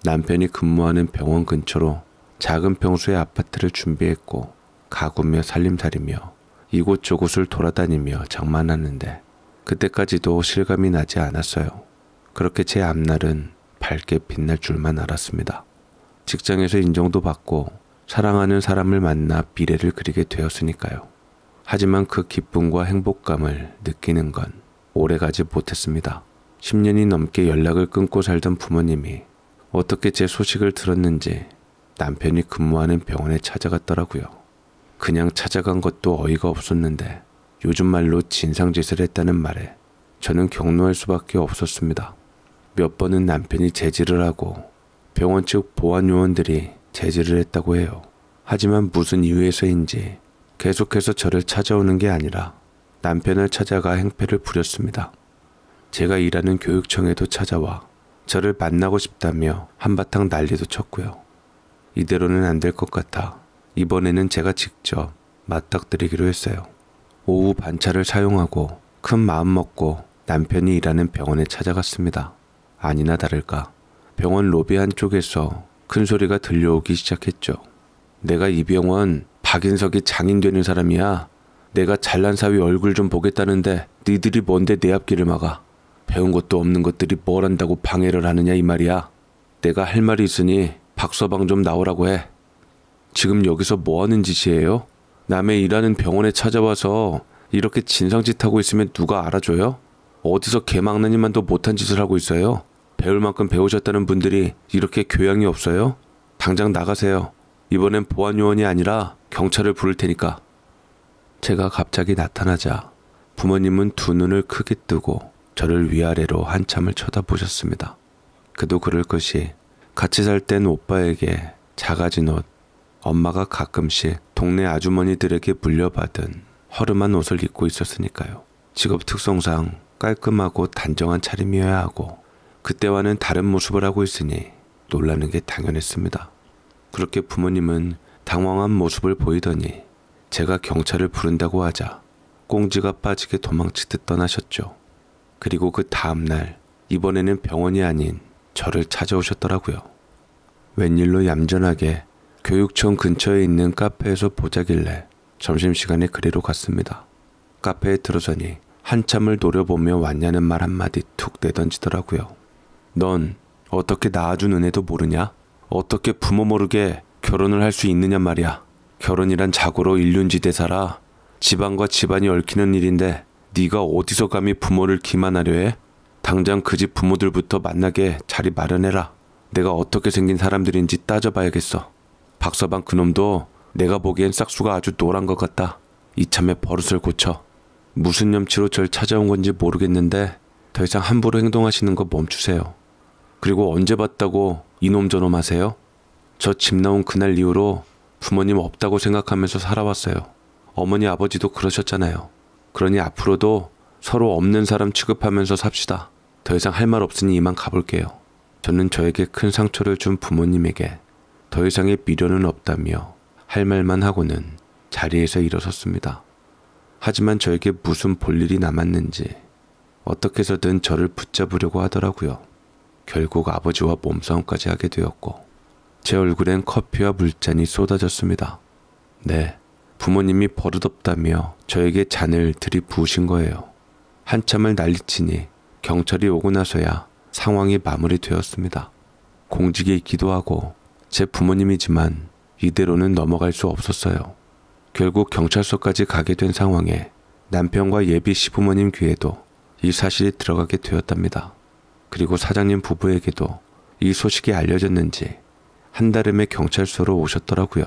남편이 근무하는 병원 근처로 작은 평수의 아파트를 준비했고 가구며 살림살이며 이곳저곳을 돌아다니며 장만하는데 그때까지도 실감이 나지 않았어요. 그렇게 제 앞날은 밝게 빛날 줄만 알았습니다. 직장에서 인정도 받고 사랑하는 사람을 만나 미래를 그리게 되었으니까요. 하지만 그 기쁨과 행복감을 느끼는 건 오래가지 못했습니다. 10년이 넘게 연락을 끊고 살던 부모님이 어떻게 제 소식을 들었는지 남편이 근무하는 병원에 찾아갔더라고요. 그냥 찾아간 것도 어이가 없었는데 요즘 말로 진상짓을 했다는 말에 저는 격노할 수밖에 없었습니다. 몇 번은 남편이 제지를 하고 병원 측 보안 요원들이 제지를 했다고 해요. 하지만 무슨 이유에서인지 계속해서 저를 찾아오는 게 아니라 남편을 찾아가 행패를 부렸습니다. 제가 일하는 교육청에도 찾아와 저를 만나고 싶다며 한바탕 난리도 쳤고요. 이대로는 안 될 것 같아 이번에는 제가 직접 맞닥뜨리기로 했어요. 오후 반차를 사용하고 큰 마음 먹고 남편이 일하는 병원에 찾아갔습니다. 아니나 다를까 병원 로비 한쪽에서 큰 소리가 들려오기 시작했죠. 내가 이 병원 박인석이 장인되는 사람이야. 내가 잘난 사위 얼굴 좀 보겠다는데 니들이 뭔데 내 앞길을 막아. 배운 것도 없는 것들이 뭘 한다고 방해를 하느냐 이 말이야. 내가 할 말이 있으니 박서방 좀 나오라고 해. 지금 여기서 뭐 하는 짓이에요? 남의 일하는 병원에 찾아와서 이렇게 진상짓 하고 있으면 누가 알아줘요? 어디서 개막나니만도 못한 짓을 하고 있어요? 배울 만큼 배우셨다는 분들이 이렇게 교양이 없어요? 당장 나가세요. 이번엔 보안요원이 아니라 경찰을 부를 테니까. 제가 갑자기 나타나자 부모님은 두 눈을 크게 뜨고 저를 위아래로 한참을 쳐다보셨습니다. 그도 그럴 것이 같이 살 땐 오빠에게 작아진 옷, 엄마가 가끔씩 동네 아주머니들에게 물려받은 허름한 옷을 입고 있었으니까요. 직업 특성상 깔끔하고 단정한 차림이어야 하고 그때와는 다른 모습을 하고 있으니 놀라는 게 당연했습니다. 그렇게 부모님은 당황한 모습을 보이더니 제가 경찰을 부른다고 하자 꽁지가 빠지게 도망치듯 떠나셨죠. 그리고 그 다음날 이번에는 병원이 아닌 저를 찾아오셨더라고요. 웬일로 얌전하게 교육청 근처에 있는 카페에서 보자길래 점심시간에 그리로 갔습니다. 카페에 들어서니 한참을 노려보며 왔냐는 말 한마디 툭 내던지더라고요. 넌 어떻게 낳아준 은혜도 모르냐? 어떻게 부모 모르게 결혼을 할 수 있느냐 말이야. 결혼이란 자고로 일륜지대 살아 집안과 집안이 얽히는 일인데 네가 어디서 감히 부모를 기만하려 해? 당장 그 집 부모들부터 만나게 자리 마련해라. 내가 어떻게 생긴 사람들인지 따져봐야겠어. 박서방 그놈도 내가 보기엔 싹수가 아주 노란 것 같다. 이참에 버릇을 고쳐. 무슨 염치로 절 찾아온 건지 모르겠는데 더 이상 함부로 행동하시는 거 멈추세요. 그리고 언제 봤다고 이놈 저놈 하세요? 저 집 나온 그날 이후로 부모님 없다고 생각하면서 살아왔어요. 어머니 아버지도 그러셨잖아요. 그러니 앞으로도 서로 없는 사람 취급하면서 삽시다. 더 이상 할 말 없으니 이만 가볼게요. 저는 저에게 큰 상처를 준 부모님에게 더 이상의 미련은 없다며 할 말만 하고는 자리에서 일어섰습니다. 하지만 저에게 무슨 볼일이 남았는지 어떻게 해서든 저를 붙잡으려고 하더라고요. 결국 아버지와 몸싸움까지 하게 되었고 제 얼굴엔 커피와 물잔이 쏟아졌습니다. 네, 부모님이 버릇없다며 저에게 잔을 들이부으신 거예요. 한참을 난리치니 경찰이 오고 나서야 상황이 마무리되었습니다. 공직에 있기도 하고 제 부모님이지만 이대로는 넘어갈 수 없었어요. 결국 경찰서까지 가게 된 상황에 남편과 예비 시부모님 귀에도 이 사실이 들어가게 되었답니다. 그리고 사장님 부부에게도 이 소식이 알려졌는지 한달음에 경찰서로 오셨더라고요.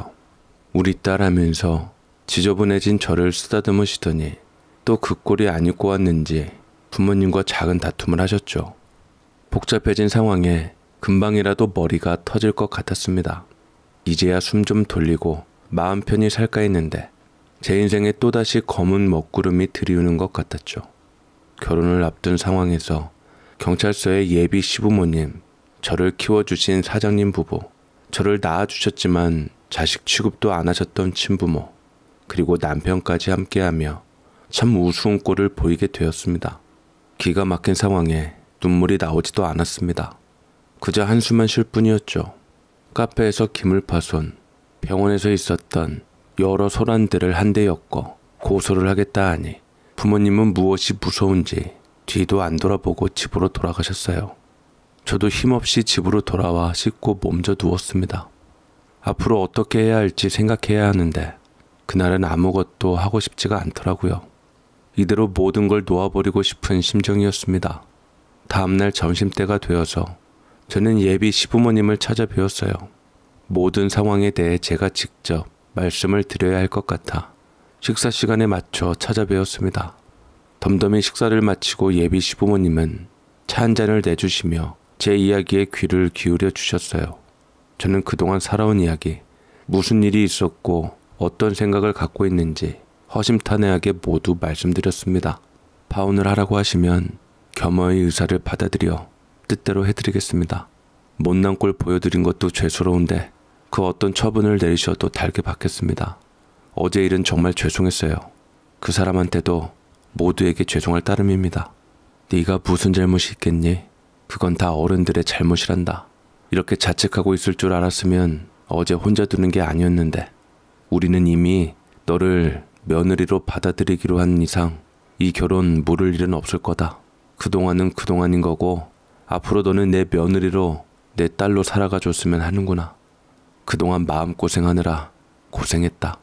우리 딸 하면서 지저분해진 저를 쓰다듬으시더니 또 그 꼴이 아니고 왔는지 부모님과 작은 다툼을 하셨죠. 복잡해진 상황에 금방이라도 머리가 터질 것 같았습니다. 이제야 숨 좀 돌리고 마음 편히 살까 했는데 제 인생에 또다시 검은 먹구름이 들이우는 것 같았죠. 결혼을 앞둔 상황에서 경찰서의 예비 시부모님, 저를 키워주신 사장님 부부, 저를 낳아주셨지만 자식 취급도 안 하셨던 친부모, 그리고 남편까지 함께하며 참 우스운 꼴을 보이게 되었습니다. 기가 막힌 상황에 눈물이 나오지도 않았습니다. 그저 한숨만 쉴 뿐이었죠. 카페에서 김을 파손 병원에서 있었던 여러 소란들을 한 대 엮어 고소를 하겠다 하니 부모님은 무엇이 무서운지 뒤도 안 돌아보고 집으로 돌아가셨어요. 저도 힘없이 집으로 돌아와 씻고 몸져 누웠습니다. 앞으로 어떻게 해야 할지 생각해야 하는데 그날은 아무것도 하고 싶지가 않더라고요. 이대로 모든 걸 놓아버리고 싶은 심정이었습니다. 다음날 점심때가 되어서 저는 예비 시부모님을 찾아뵈었어요. 모든 상황에 대해 제가 직접 말씀을 드려야 할 것 같아 식사 시간에 맞춰 찾아뵈었습니다. 덤덤히 식사를 마치고 예비 시부모님은 차 한 잔을 내주시며 제 이야기에 귀를 기울여 주셨어요. 저는 그동안 살아온 이야기, 무슨 일이 있었고 어떤 생각을 갖고 있는지 허심탄회하게 모두 말씀드렸습니다. 파혼을 하라고 하시면 겸허히 의사를 받아들여 뜻대로 해드리겠습니다. 못난 꼴 보여드린 것도 죄스러운데 그 어떤 처분을 내리셔도 달게 받겠습니다. 어제 일은 정말 죄송했어요. 그 사람한테도 모두에게 죄송할 따름입니다. 네가 무슨 잘못이 있겠니? 그건 다 어른들의 잘못이란다. 이렇게 자책하고 있을 줄 알았으면 어제 혼자 두는 게 아니었는데 우리는 이미 너를 며느리로 받아들이기로 한 이상 이 결혼 모를 일은 없을 거다. 그동안은 그동안인 거고 앞으로 너는 내 며느리로 내 딸로 살아가 줬으면 하는구나. 그동안 마음고생하느라 고생했다.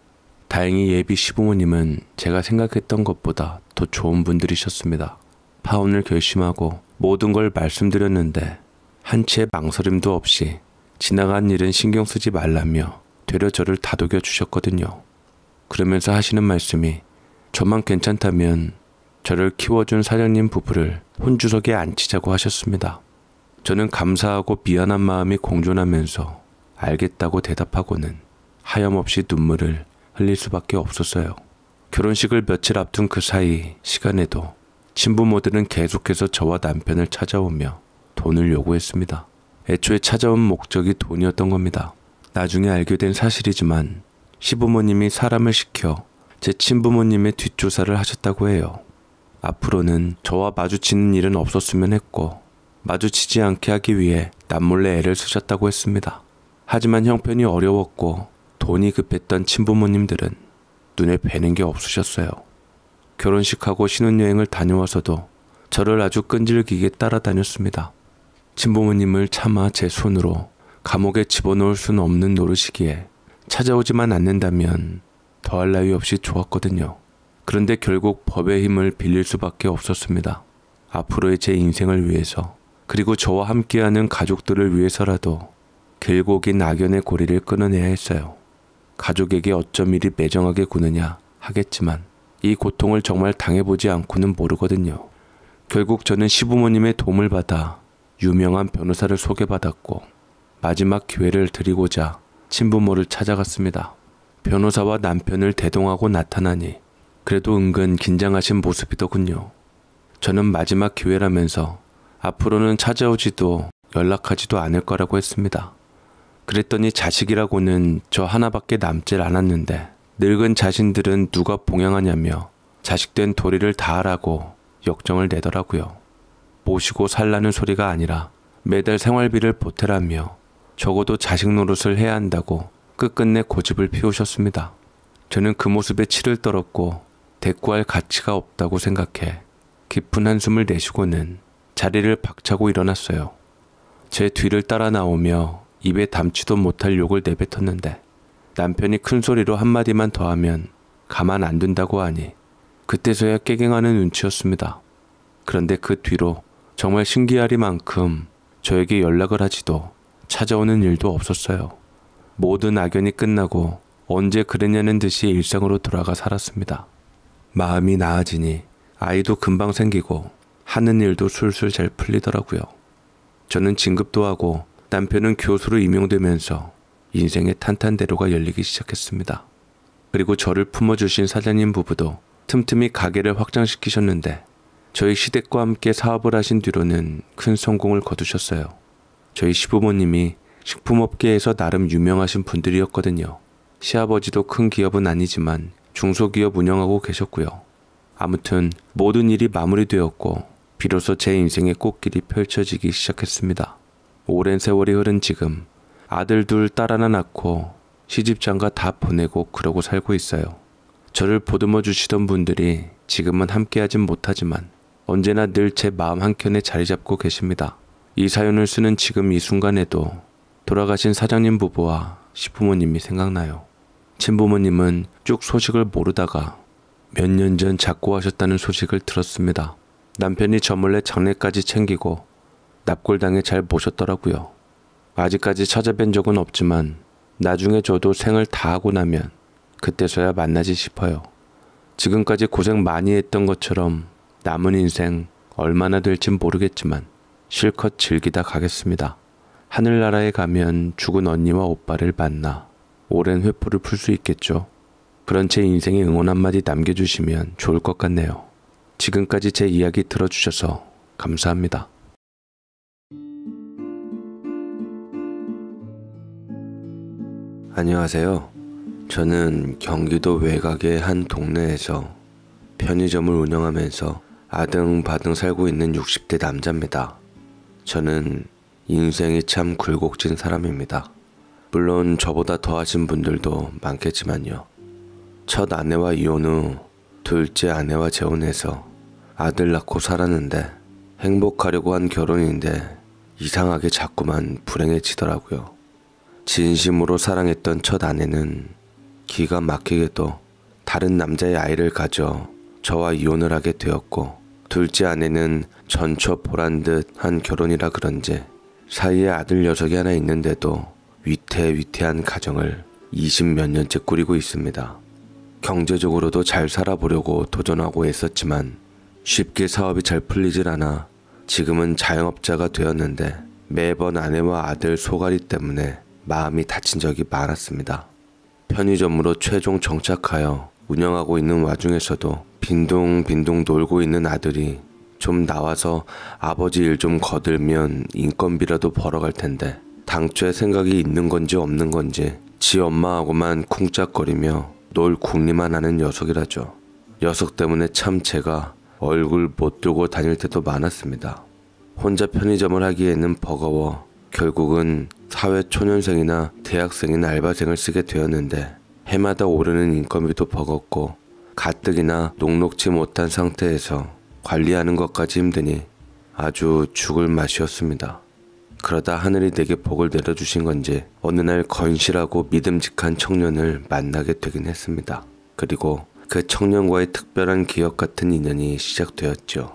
다행히 예비 시부모님은 제가 생각했던 것보다 더 좋은 분들이셨습니다. 파혼을 결심하고 모든 걸 말씀드렸는데 한치의 망설임도 없이 지나간 일은 신경 쓰지 말라며 되려 저를 다독여 주셨거든요. 그러면서 하시는 말씀이 저만 괜찮다면 저를 키워준 사장님 부부를 혼주석에 앉히자고 하셨습니다. 저는 감사하고 미안한 마음이 공존하면서 알겠다고 대답하고는 하염없이 눈물을 흘릴 수밖에 없었어요. 결혼식을 며칠 앞둔 그 사이 시간에도 친부모들은 계속해서 저와 남편을 찾아오며 돈을 요구했습니다. 애초에 찾아온 목적이 돈이었던 겁니다. 나중에 알게 된 사실이지만 시부모님이 사람을 시켜 제 친부모님의 뒷조사를 하셨다고 해요. 앞으로는 저와 마주치는 일은 없었으면 했고 마주치지 않게 하기 위해 남몰래 애를 쓰셨다고 했습니다. 하지만 형편이 어려웠고 돈이 급했던 친부모님들은 눈에 뵈는 게 없으셨어요. 결혼식하고 신혼여행을 다녀와서도 저를 아주 끈질기게 따라다녔습니다. 친부모님을 차마 제 손으로 감옥에 집어넣을 수는 없는 노릇이기에 찾아오지만 않는다면 더할 나위 없이 좋았거든요. 그런데 결국 법의 힘을 빌릴 수밖에 없었습니다. 앞으로의 제 인생을 위해서 그리고 저와 함께하는 가족들을 위해서라도 길고 긴 악연의 고리를 끊어내야 했어요. 가족에게 어쩜 이리 매정하게 구느냐 하겠지만 이 고통을 정말 당해보지 않고는 모르거든요. 결국 저는 시부모님의 도움을 받아 유명한 변호사를 소개받았고 마지막 기회를 드리고자 친부모를 찾아갔습니다. 변호사와 남편을 대동하고 나타나니 그래도 은근 긴장하신 모습이더군요. 저는 마지막 기회라면서 앞으로는 찾아오지도 연락하지도 않을 거라고 했습니다. 그랬더니 자식이라고는 저 하나밖에 남질 않았는데 늙은 자신들은 누가 봉양하냐며 자식된 도리를 다하라고 역정을 내더라고요. 모시고 살라는 소리가 아니라 매달 생활비를 보태라며 적어도 자식 노릇을 해야 한다고 끝끝내 고집을 피우셨습니다. 저는 그 모습에 치를 떨었고 대꾸할 가치가 없다고 생각해 깊은 한숨을 내쉬고는 자리를 박차고 일어났어요. 제 뒤를 따라 나오며 입에 담지도 못할 욕을 내뱉었는데 남편이 큰 소리로 한마디만 더하면 가만 안 둔다고 하니 그때서야 깨갱하는 눈치였습니다. 그런데 그 뒤로 정말 신기하리만큼 저에게 연락을 하지도 찾아오는 일도 없었어요. 모든 악연이 끝나고 언제 그랬냐는 듯이 일상으로 돌아가 살았습니다. 마음이 나아지니 아이도 금방 생기고 하는 일도 술술 잘 풀리더라고요. 저는 진급도 하고 남편은 교수로 임용되면서 인생의 탄탄대로가 열리기 시작했습니다. 그리고 저를 품어주신 사장님 부부도 틈틈이 가게를 확장시키셨는데 저희 시댁과 함께 사업을 하신 뒤로는 큰 성공을 거두셨어요. 저희 시부모님이 식품업계에서 나름 유명하신 분들이었거든요. 시아버지도 큰 기업은 아니지만 중소기업 운영하고 계셨고요. 아무튼 모든 일이 마무리되었고 비로소 제 인생의 꽃길이 펼쳐지기 시작했습니다. 오랜 세월이 흐른 지금 아들 둘, 딸 하나 낳고 시집장가 다 보내고 그러고 살고 있어요. 저를 보듬어 주시던 분들이 지금은 함께하진 못하지만 언제나 늘 제 마음 한켠에 자리 잡고 계십니다. 이 사연을 쓰는 지금 이 순간에도 돌아가신 사장님 부부와 시부모님이 생각나요. 친부모님은 쭉 소식을 모르다가 몇 년 전 작고하셨다는 소식을 들었습니다. 남편이 저 몰래 장례까지 챙기고 납골당에잘 모셨더라고요. 아직까지 찾아뵌 적은 없지만 나중에 저도 생을 다 하고 나면 그때서야 만나지 싶어요. 지금까지 고생 많이 했던 것처럼 남은 인생 얼마나 될진 모르겠지만 실컷 즐기다 가겠습니다. 하늘나라에 가면 죽은 언니와 오빠를 만나 오랜 회포를 풀 수 있겠죠. 그런 제인생에 응원 한마디 남겨주시면 좋을 것 같네요. 지금까지 제 이야기 들어주셔서 감사합니다. 안녕하세요. 저는 경기도 외곽의 한 동네에서 편의점을 운영하면서 아등바등 살고 있는 60대 남자입니다. 저는 인생이 참 굴곡진 사람입니다. 물론 저보다 더 하신 분들도 많겠지만요. 첫 아내와 이혼 후 둘째 아내와 재혼해서 아들 낳고 살았는데 행복하려고 한 결혼인데 이상하게 자꾸만 불행해지더라고요. 진심으로 사랑했던 첫 아내는 기가 막히게도 다른 남자의 아이를 가져 저와 이혼을 하게 되었고 둘째 아내는 전처 보란 듯한 결혼이라 그런지 사이에 아들 녀석이 하나 있는데도 위태위태한 가정을 20몇 년째 꾸리고 있습니다. 경제적으로도 잘 살아보려고 도전하고 했었지만 쉽게 사업이 잘 풀리질 않아 지금은 자영업자가 되었는데 매번 아내와 아들 소갈이 때문에 마음이 다친 적이 많았습니다. 편의점으로 최종 정착하여 운영하고 있는 와중에서도 빈둥빈둥 놀고 있는 아들이 좀 나와서 아버지 일 좀 거들면 인건비라도 벌어갈 텐데 당초에 생각이 있는 건지 없는 건지 지 엄마하고만 쿵짝거리며 놀 궁리만 하는 녀석이라죠. 녀석 때문에 참 제가 얼굴 못 들고 다닐 때도 많았습니다. 혼자 편의점을 하기에는 버거워 결국은 사회 초년생이나 대학생인 알바생을 쓰게 되었는데 해마다 오르는 인건비도 버겁고 가뜩이나 녹록지 못한 상태에서 관리하는 것까지 힘드니 아주 죽을 맛이었습니다. 그러다 하늘이 내게 복을 내려주신 건지 어느 날 건실하고 믿음직한 청년을 만나게 되긴 했습니다. 그리고 그 청년과의 특별한 기억 같은 인연이 시작되었죠.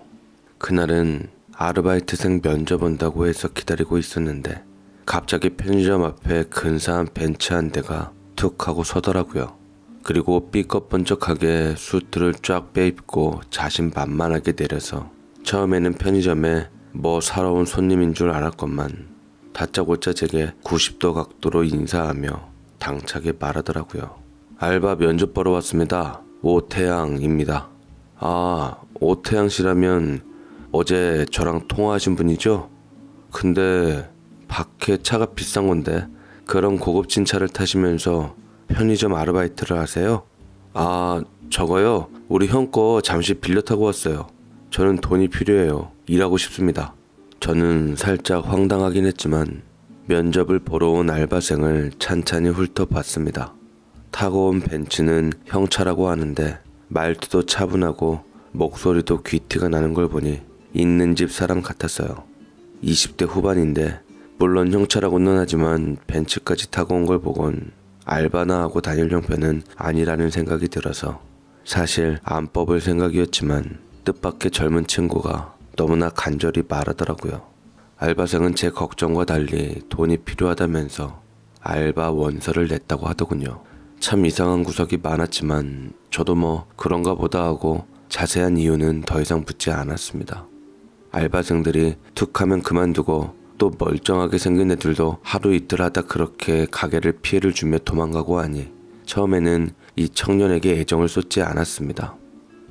그날은 아르바이트생 면접 온다고 해서 기다리고 있었는데 갑자기 편의점 앞에 근사한 벤츠 한 대가 툭 하고 서더라고요. 그리고 삐걱번쩍하게 수트를 쫙 빼입고 자신 만만하게 내려서 처음에는 편의점에 뭐 사러 온 손님인 줄 알았건만 다짜고짜 제게 90도 각도로 인사하며 당차게 말하더라고요. 알바 면접 보러 왔습니다. 오태양입니다. 아, 오태양 씨라면 어제 저랑 통화하신 분이죠? 근데 밖에 차가 비싼 건데 그런 고급진 차를 타시면서 편의점 아르바이트를 하세요? 아, 저거요. 우리 형 거 잠시 빌려 타고 왔어요. 저는 돈이 필요해요. 일하고 싶습니다. 저는 살짝 황당하긴 했지만 면접을 보러 온 알바생을 찬찬히 훑어봤습니다. 타고 온 벤츠는 형 차라고 하는데 말투도 차분하고 목소리도 귀티가 나는 걸 보니 있는 집 사람 같았어요. 20대 후반인데 물론 형차라고 는하지만 벤츠까지 타고 온 걸 보곤 알바나 하고 다닐 형편은 아니라는 생각이 들어서 사실 안 뽑을 생각이었지만 뜻밖의 젊은 친구가 너무나 간절히 말하더라고요. 알바생은 제 걱정과 달리 돈이 필요하다면서 알바 원서를 냈다고 하더군요. 참 이상한 구석이 많았지만 저도 뭐 그런가 보다 하고 자세한 이유는 더 이상 묻지 않았습니다. 알바생들이 툭 하면 그만두고 또 멀쩡하게 생긴 애들도 하루 이틀 하다 그렇게 가게를 피해를 주며 도망가고 하니 처음에는 이 청년에게 애정을 쏟지 않았습니다.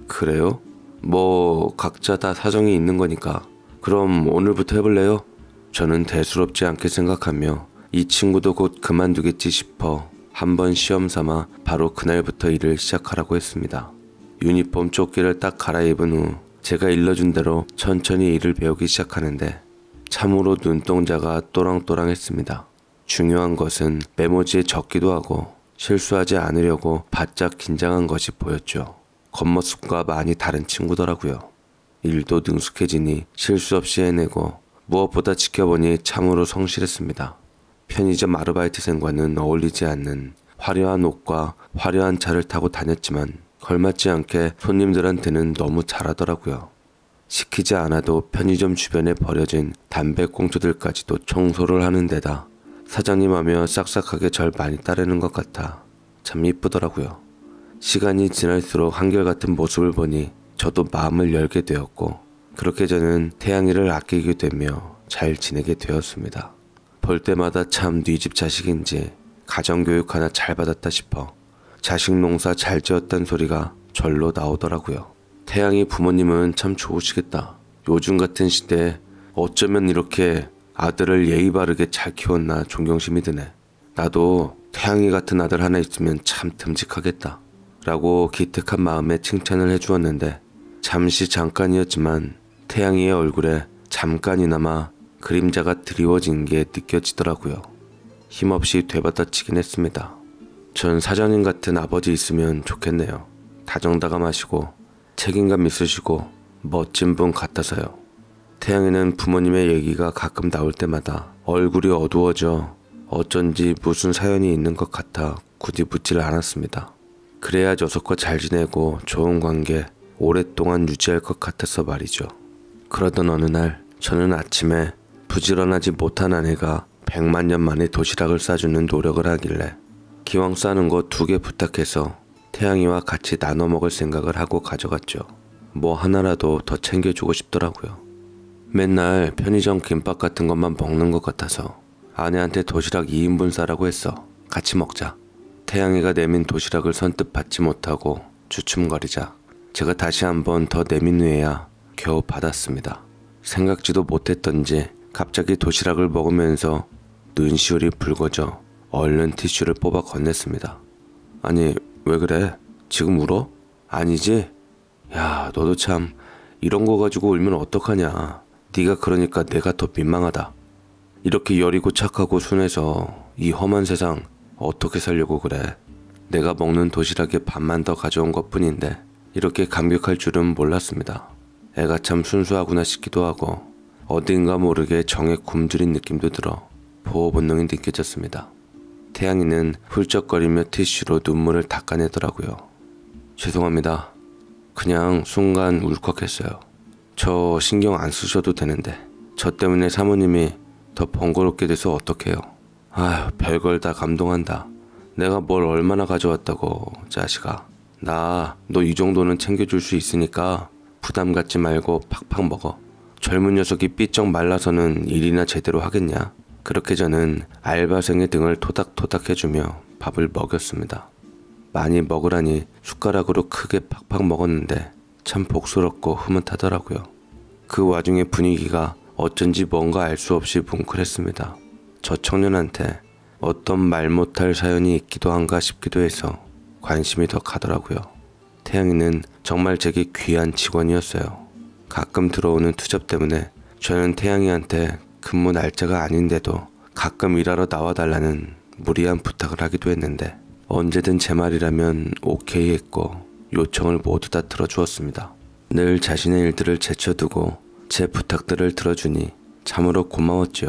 그래요? 뭐 각자 다 사정이 있는 거니까 그럼 오늘부터 해볼래요? 저는 대수롭지 않게 생각하며 이 친구도 곧 그만두겠지 싶어 한번 시험 삼아 바로 그날부터 일을 시작하라고 했습니다. 유니폼 조끼를 딱 갈아입은 후 제가 일러준 대로 천천히 일을 배우기 시작하는데 참으로 눈동자가 또랑또랑했습니다. 중요한 것은 메모지에 적기도 하고 실수하지 않으려고 바짝 긴장한 것이 보였죠. 겉모습과 많이 다른 친구더라고요. 일도 능숙해지니 실수 없이 해내고 무엇보다 지켜보니 참으로 성실했습니다. 편의점 아르바이트생과는 어울리지 않는 화려한 옷과 화려한 차를 타고 다녔지만 걸맞지 않게 손님들한테는 너무 잘하더라고요. 시키지 않아도 편의점 주변에 버려진 담배꽁초들까지도 청소를 하는 데다 사장님 하며 싹싹하게 절 많이 따르는 것 같아 참 이쁘더라고요. 시간이 지날수록 한결같은 모습을 보니 저도 마음을 열게 되었고 그렇게 저는 태양이를 아끼게 되며 잘 지내게 되었습니다. 볼 때마다 참네집 자식인지 가정교육 하나 잘 받았다 싶어 자식 농사 잘 지었단 소리가 절로 나오더라고요. 태양이 부모님은 참 좋으시겠다. 요즘 같은 시대에 어쩌면 이렇게 아들을 예의 바르게 잘 키웠나 존경심이 드네. 나도 태양이 같은 아들 하나 있으면 참 듬직하겠다. 라고 기특한 마음에 칭찬을 해주었는데 잠시 잠깐이었지만 태양이의 얼굴에 잠깐이나마 그림자가 드리워진 게 느껴지더라고요. 힘없이 되받아치긴 했습니다. 전 사장님 같은 아버지 있으면 좋겠네요. 다정다감하시고 책임감 있으시고 멋진 분 같아서요. 태양이는 부모님의 얘기가 가끔 나올 때마다 얼굴이 어두워져 어쩐지 무슨 사연이 있는 것 같아 굳이 묻질 않았습니다. 그래야 녀석과 잘 지내고 좋은 관계 오랫동안 유지할 것 같아서 말이죠. 그러던 어느 날 저는 아침에 부지런하지 못한 아내가 백만년 만에 도시락을 싸주는 노력을 하길래 기왕 싸는 거 두 개 부탁해서 태양이와 같이 나눠 먹을 생각을 하고 가져갔죠. 뭐 하나라도 더 챙겨주고 싶더라고요. 맨날 편의점 김밥 같은 것만 먹는 것 같아서 아내한테 도시락 2인분 사라고 했어. 같이 먹자. 태양이가 내민 도시락을 선뜻 받지 못하고 주춤거리자 제가 다시 한번 더 내민 후에야 겨우 받았습니다. 생각지도 못했던지 갑자기 도시락을 먹으면서 눈시울이 붉어져 얼른 티슈를 뽑아 건넸습니다. 아니 왜 그래? 지금 울어? 아니지? 야, 너도 참 이런 거 가지고 울면 어떡하냐. 네가 그러니까 내가 더 민망하다. 이렇게 여리고 착하고 순해서 이 험한 세상 어떻게 살려고 그래. 내가 먹는 도시락에 밥만 더 가져온 것 뿐인데 이렇게 감격할 줄은 몰랐습니다. 애가 참 순수하구나 싶기도 하고 어딘가 모르게 정에 굶주린 느낌도 들어 보호 본능이 느껴졌습니다. 태양이는 훌쩍거리며 티슈로 눈물을 닦아내더라고요. 죄송합니다. 그냥 순간 울컥했어요. 저 신경 안 쓰셔도 되는데 저 때문에 사모님이 더 번거롭게 돼서 어떡해요. 아휴 별걸 다 감동한다. 내가 뭘 얼마나 가져왔다고 자식아. 나 너 이 정도는 챙겨줄 수 있으니까 부담 갖지 말고 팍팍 먹어. 젊은 녀석이 삐쩍 말라서는 일이나 제대로 하겠냐? 그렇게 저는 알바생의 등을 토닥토닥 해주며 밥을 먹였습니다. 많이 먹으라니 숟가락으로 크게 팍팍 먹었는데 참 복스럽고 흐뭇하더라고요. 그 와중에 분위기가 어쩐지 뭔가 알 수 없이 뭉클했습니다. 저 청년한테 어떤 말 못할 사연이 있기도 한가 싶기도 해서 관심이 더 가더라고요. 태양이는 정말 제게 귀한 직원이었어요. 가끔 들어오는 투잡 때문에 저는 태양이한테 근무 날짜가 아닌데도 가끔 일하러 나와달라는 무리한 부탁을 하기도 했는데 언제든 제 말이라면 오케이 했고 요청을 모두 다 들어주었습니다. 늘 자신의 일들을 제쳐두고 제 부탁들을 들어주니 참으로 고마웠지요.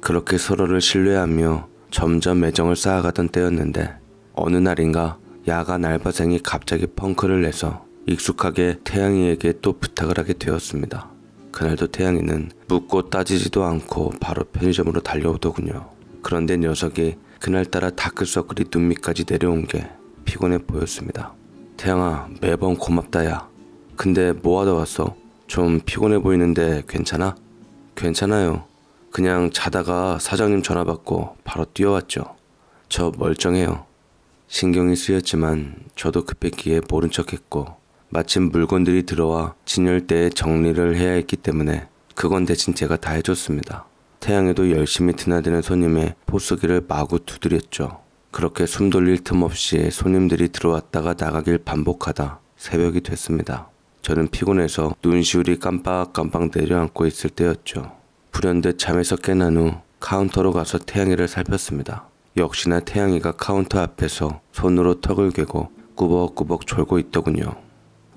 그렇게 서로를 신뢰하며 점점 애정을 쌓아가던 때였는데 어느 날인가 야간 알바생이 갑자기 펑크를 내서 익숙하게 태양이에게 또 부탁을 하게 되었습니다. 그날도 태양이는 묻고 따지지도 않고 바로 편의점으로 달려오더군요. 그런데 녀석이 그날따라 다크서클이 눈 밑까지 내려온 게 피곤해 보였습니다. 태양아 매번 고맙다야. 근데 뭐하다 왔어? 좀 피곤해 보이는데 괜찮아? 괜찮아요. 그냥 자다가 사장님 전화 받고 바로 뛰어왔죠. 저 멀쩡해요. 신경이 쓰였지만 저도 급했기에 모른 척했고 마침 물건들이 들어와 진열대에 정리를 해야 했기 때문에 그건 대신 제가 다 해줬습니다. 태양에도 열심히 드나드는 손님의 포수기를 마구 두드렸죠. 그렇게 숨 돌릴 틈 없이 손님들이 들어왔다가 나가길 반복하다 새벽이 됐습니다. 저는 피곤해서 눈시울이 깜빡깜빡 내려앉고 있을 때였죠. 불현듯 잠에서 깨난 후 카운터로 가서 태양이를 살폈습니다. 역시나 태양이가 카운터 앞에서 손으로 턱을 괴고 꾸벅꾸벅 졸고 있더군요.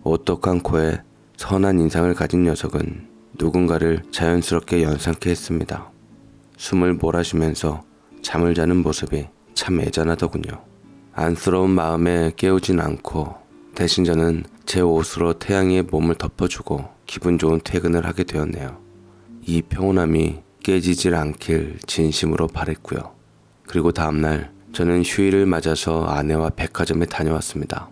오똑한 코에 선한 인상을 가진 녀석은 누군가를 자연스럽게 연상케 했습니다. 숨을 몰아쉬면서 잠을 자는 모습이 참 애잔하더군요. 안쓰러운 마음에 깨우진 않고 대신 저는 제 옷으로 태양의 몸을 덮어주고 기분 좋은 퇴근을 하게 되었네요. 이 평온함이 깨지질 않길 진심으로 바랬고요. 그리고 다음날 저는 휴일을 맞아서 아내와 백화점에 다녀왔습니다.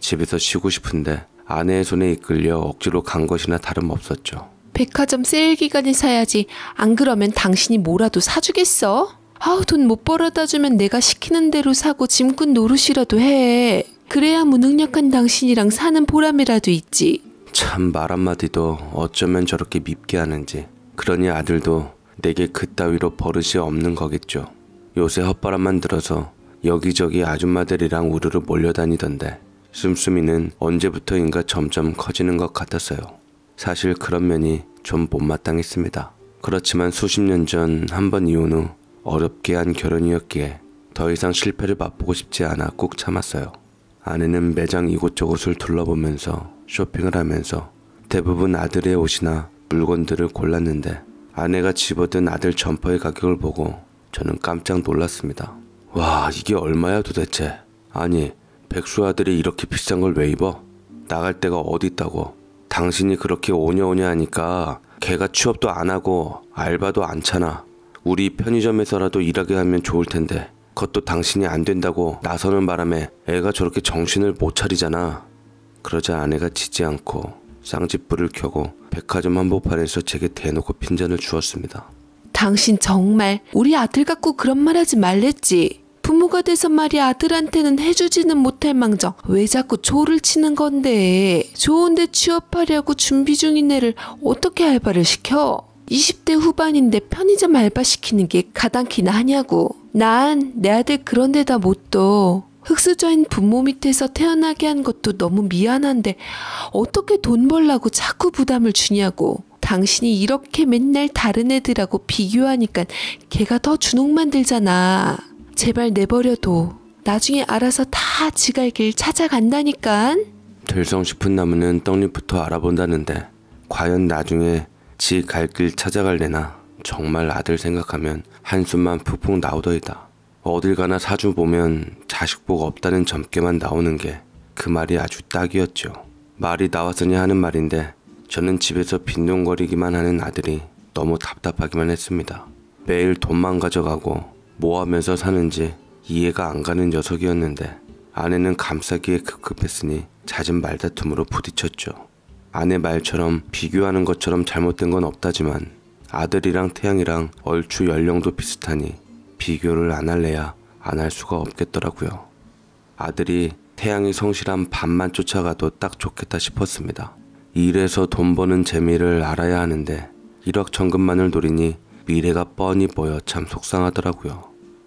집에서 쉬고 싶은데 아내의 손에 이끌려 억지로 간 것이나 다름없었죠. 백화점 세일 기간에 사야지 안 그러면 당신이 뭐라도 사주겠어? 아우 돈 못 벌어다 주면 내가 시키는 대로 사고 짐꾼 노릇이라도 해. 그래야 무능력한 당신이랑 사는 보람이라도 있지. 참 말 한마디도 어쩌면 저렇게 밉게 하는지. 그러니 아들도 내게 그따위로 버릇이 없는 거겠죠. 요새 헛바람만 들어서 여기저기 아줌마들이랑 우르르 몰려다니던데 숨숨이는 언제부터인가 점점 커지는 것 같았어요. 사실 그런 면이 좀 못마땅했습니다. 그렇지만 수십 년 전 한 번 이혼 후 어렵게 한 결혼이었기에 더 이상 실패를 맛보고 싶지 않아 꾹 참았어요. 아내는 매장 이곳저곳을 둘러보면서 쇼핑을 하면서 대부분 아들의 옷이나 물건들을 골랐는데 아내가 집어든 아들 점퍼의 가격을 보고 저는 깜짝 놀랐습니다. 와, 이게 얼마야 도대체? 아니, 백수 아들이 이렇게 비싼 걸 왜 입어? 나갈 데가 어디 있다고. 당신이 그렇게 오냐오냐 하니까 걔가 취업도 안 하고 알바도 안 차나. 우리 편의점에서라도 일하게 하면 좋을 텐데. 그것도 당신이 안 된다고 나서는 바람에 애가 저렇게 정신을 못 차리잖아. 그러자 아내가 지지 않고 쌍짓불을 켜고 백화점 한복판에서 제게 대놓고 핀잔을 주었습니다. 당신 정말 우리 아들 갖고 그런 말 하지 말랬지. 부모가 돼서 말이 아들한테는 해주지는 못할 망정 왜 자꾸 조를 치는 건데 좋은데 취업하려고 준비 중인 애를 어떻게 알바를 시켜? 20대 후반인데 편의점 알바 시키는 게 가당키나 하냐고. 난 내 아들 그런 데다 못 둬. 흙수저인 부모 밑에서 태어나게 한 것도 너무 미안한데 어떻게 돈 벌라고 자꾸 부담을 주냐고. 당신이 이렇게 맨날 다른 애들하고 비교하니까 걔가 더 주눅만 들잖아. 제발 내버려둬. 나중에 알아서 다 지갈 길 찾아간다니깐. 들성 싶은 나무는 떡잎부터 알아본다는데 과연 나중에 지갈 길 찾아갈래나 정말 아들 생각하면 한숨만 푹푹 나오더이다. 어딜 가나 사주 보면 자식 복 없다는 점괘만 나오는 게 그 말이 아주 딱이었죠. 말이 나왔으니 하는 말인데 저는 집에서 빈둥거리기만 하는 아들이 너무 답답하기만 했습니다. 매일 돈만 가져가고 뭐 하면서 사는지 이해가 안 가는 녀석이었는데 아내는 감싸기에 급급했으니 잦은 말다툼으로 부딪혔죠. 아내 말처럼 비교하는 것처럼 잘못된 건 없다지만 아들이랑 태양이랑 얼추 연령도 비슷하니 비교를 안 할래야 안 할 수가 없겠더라고요. 아들이 태양이 성실한 반만 쫓아가도 딱 좋겠다 싶었습니다. 일에서 돈 버는 재미를 알아야 하는데 1억 천금만을 노리니 미래가 뻔히 보여 참 속상하더라고요.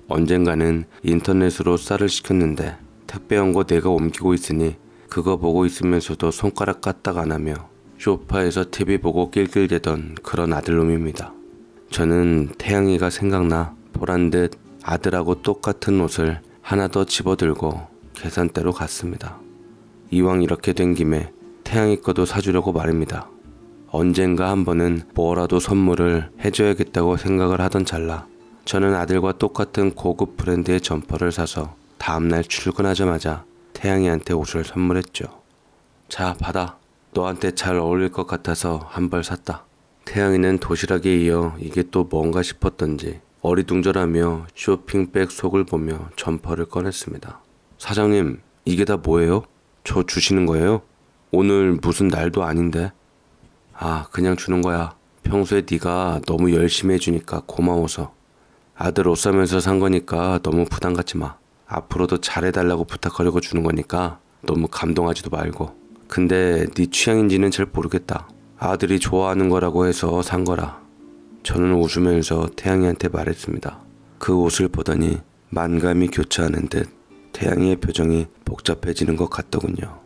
언젠가는 인터넷으로 쌀을 시켰는데 택배 온 거 내가 옮기고 있으니 그거 보고 있으면서도 손가락 까딱 안 하며 쇼파에서 TV 보고 낄낄대던 그런 아들놈입니다. 저는 태양이가 생각나 보란 듯 아들하고 똑같은 옷을 하나 더 집어들고 계산대로 갔습니다. 이왕 이렇게 된 김에 태양이 거도 사주려고 말입니다. 언젠가 한 번은 뭐라도 선물을 해줘야겠다고 생각을 하던 찰나 저는 아들과 똑같은 고급 브랜드의 점퍼를 사서 다음날 출근하자마자 태양이한테 옷을 선물했죠. 자, 받아. 너한테 잘 어울릴 것 같아서 한 벌 샀다. 태양이는 도시락에 이어 이게 또 뭔가 싶었던지 어리둥절하며 쇼핑백 속을 보며 점퍼를 꺼냈습니다. 사장님, 이게 다 뭐예요? 저 주시는 거예요? 오늘 무슨 날도 아닌데? 아, 그냥 주는 거야. 평소에 네가 너무 열심히 해주니까 고마워서. 아들 옷 사면서 산 거니까 너무 부담 갖지 마. 앞으로도 잘해달라고 부탁하려고 주는 거니까 너무 감동하지도 말고. 근데 네 취향인지는 잘 모르겠다. 아들이 좋아하는 거라고 해서 산 거라. 저는 웃으면서 태양이한테 말했습니다. 그 옷을 보더니 만감이 교차하는 듯 태양이의 표정이 복잡해지는 것 같더군요.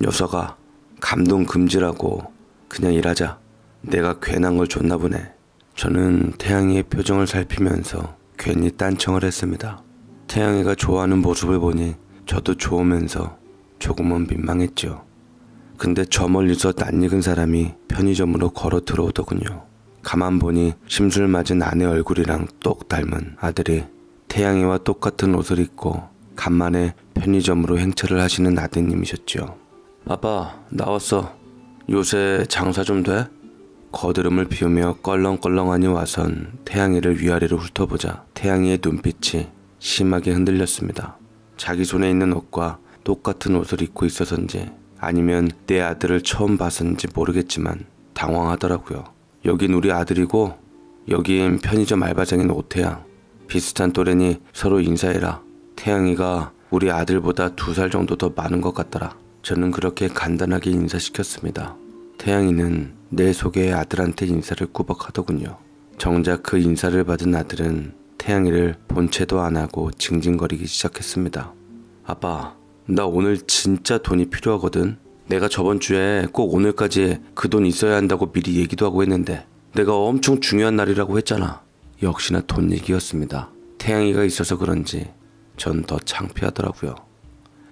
녀석아, 감동 금지라고 그냥 일하자. 내가 괜한 걸 줬나 보네. 저는 태양이의 표정을 살피면서 괜히 딴청을 했습니다. 태양이가 좋아하는 모습을 보니 저도 좋으면서 조금은 민망했죠. 근데 저 멀리서 낯익은 사람이 편의점으로 걸어 들어오더군요. 가만 보니 심술 맞은 아내 얼굴이랑 똑 닮은 아들이 태양이와 똑같은 옷을 입고 간만에 편의점으로 행차를 하시는 아드님이셨죠. 아빠, 나왔어. 요새 장사 좀 돼? 거드름을 피우며 껄렁껄렁하니 와선 태양이를 위아래로 훑어보자 태양이의 눈빛이 심하게 흔들렸습니다. 자기 손에 있는 옷과 똑같은 옷을 입고 있어서인지 아니면 내 아들을 처음 봤었는지 모르겠지만 당황하더라고요. 여긴 우리 아들이고 여긴 편의점 알바장인 오태양. 비슷한 또래니 서로 인사해라. 태양이가 우리 아들보다 두 살 정도 더 많은 것 같더라. 저는 그렇게 간단하게 인사시켰습니다. 태양이는 내속에 아들한테 인사를 꾸벅하더군요. 정작 그 인사를 받은 아들은 태양이를 본체도 안 하고 징징거리기 시작했습니다. 아빠, 나 오늘 진짜 돈이 필요하거든. 내가 저번 주에 꼭 오늘까지 그 돈 있어야 한다고 미리 얘기도 하고 했는데 내가 엄청 중요한 날이라고 했잖아. 역시나 돈 얘기였습니다. 태양이가 있어서 그런지 전 더 창피하더라고요.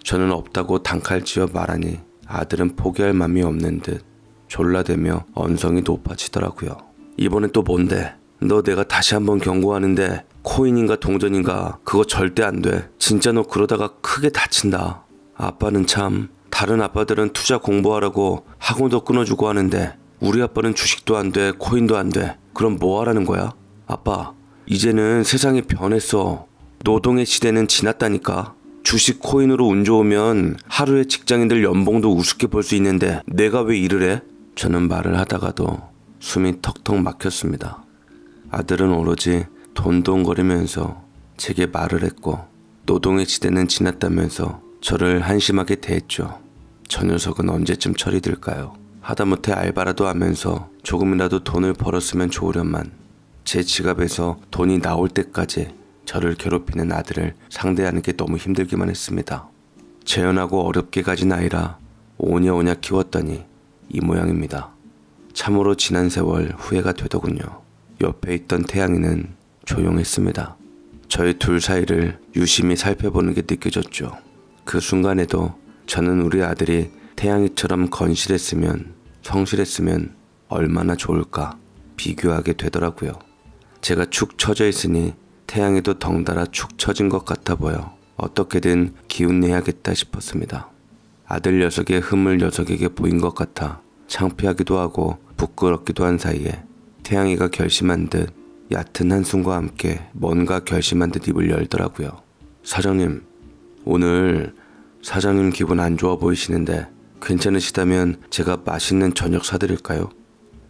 저는 없다고 단칼 지어 말하니 아들은 포기할 맘이 없는 듯 졸라대며 언성이 높아지더라고요. 이번엔 또 뭔데? 너 내가 다시 한번 경고하는데 코인인가 동전인가 그거 절대 안 돼. 진짜 너 그러다가 크게 다친다. 아빠는 참 다른 아빠들은 투자 공부하라고 학원도 끊어주고 하는데 우리 아빠는 주식도 안 돼, 코인도 안 돼. 그럼 뭐 하라는 거야? 아빠, 이제는 세상이 변했어. 노동의 시대는 지났다니까. 주식 코인으로 운 좋으면 하루에 직장인들 연봉도 우습게 볼 수 있는데 내가 왜 일을 해? 저는 말을 하다가도 숨이 턱턱 막혔습니다. 아들은 오로지 돈돈거리면서 제게 말을 했고 노동의 지대는 지났다면서 저를 한심하게 대했죠. 저 녀석은 언제쯤 철이 들까요? 하다못해 알바라도 하면서 조금이라도 돈을 벌었으면 좋으련만 제 지갑에서 돈이 나올 때까지 저를 괴롭히는 아들을 상대하는 게 너무 힘들기만 했습니다. 재연하고 어렵게 가진 아이라 오냐오냐 키웠더니 이 모양입니다. 참으로 지난 세월 후회가 되더군요. 옆에 있던 태양이는 조용했습니다. 저희 둘 사이를 유심히 살펴보는 게 느껴졌죠. 그 순간에도 저는 우리 아들이 태양이처럼 건실했으면, 성실했으면 얼마나 좋을까 비교하게 되더라고요. 제가 축 처져 있으니 태양이도 덩달아 축 처진 것 같아 보여 어떻게든 기운 내야겠다 싶었습니다. 아들 녀석의 흠을 녀석에게 보인 것 같아 창피하기도 하고 부끄럽기도 한 사이에 태양이가 결심한 듯 얕은 한숨과 함께 뭔가 결심한 듯 입을 열더라고요. 사장님, 오늘 사장님 기분 안 좋아 보이시는데 괜찮으시다면 제가 맛있는 저녁 사드릴까요?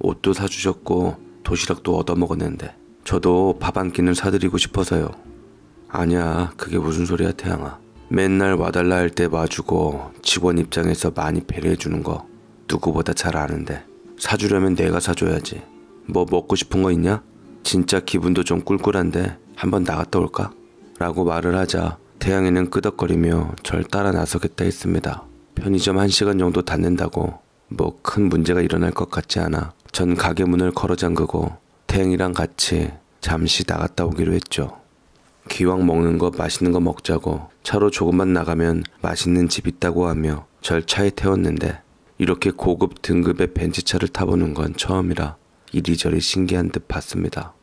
옷도 사주셨고 도시락도 얻어먹었는데 저도 밥 한 끼는 사드리고 싶어서요. 아니야, 그게 무슨 소리야, 태양아. 맨날 와달라 할때봐주고 직원 입장에서 많이 배려해주는 거 누구보다 잘 아는데 사주려면 내가 사줘야지. 뭐 먹고 싶은 거 있냐? 진짜 기분도 좀 꿀꿀한데 한번 나갔다 올까? 라고 말을 하자 태양이는 끄덕거리며 절 따라 나서겠다 했습니다. 편의점 1시간 정도 닫는다고 뭐 큰 문제가 일어날 것 같지 않아 전 가게 문을 걸어 잠그고 태양이랑 같이 잠시 나갔다 오기로 했죠. 기왕 먹는 거 맛있는 거 먹자고 차로 조금만 나가면 맛있는 집 있다고 하며 절 차에 태웠는데 이렇게 고급 등급의 벤츠차를 타보는 건 처음이라 이리저리 신기한 듯 봤습니다.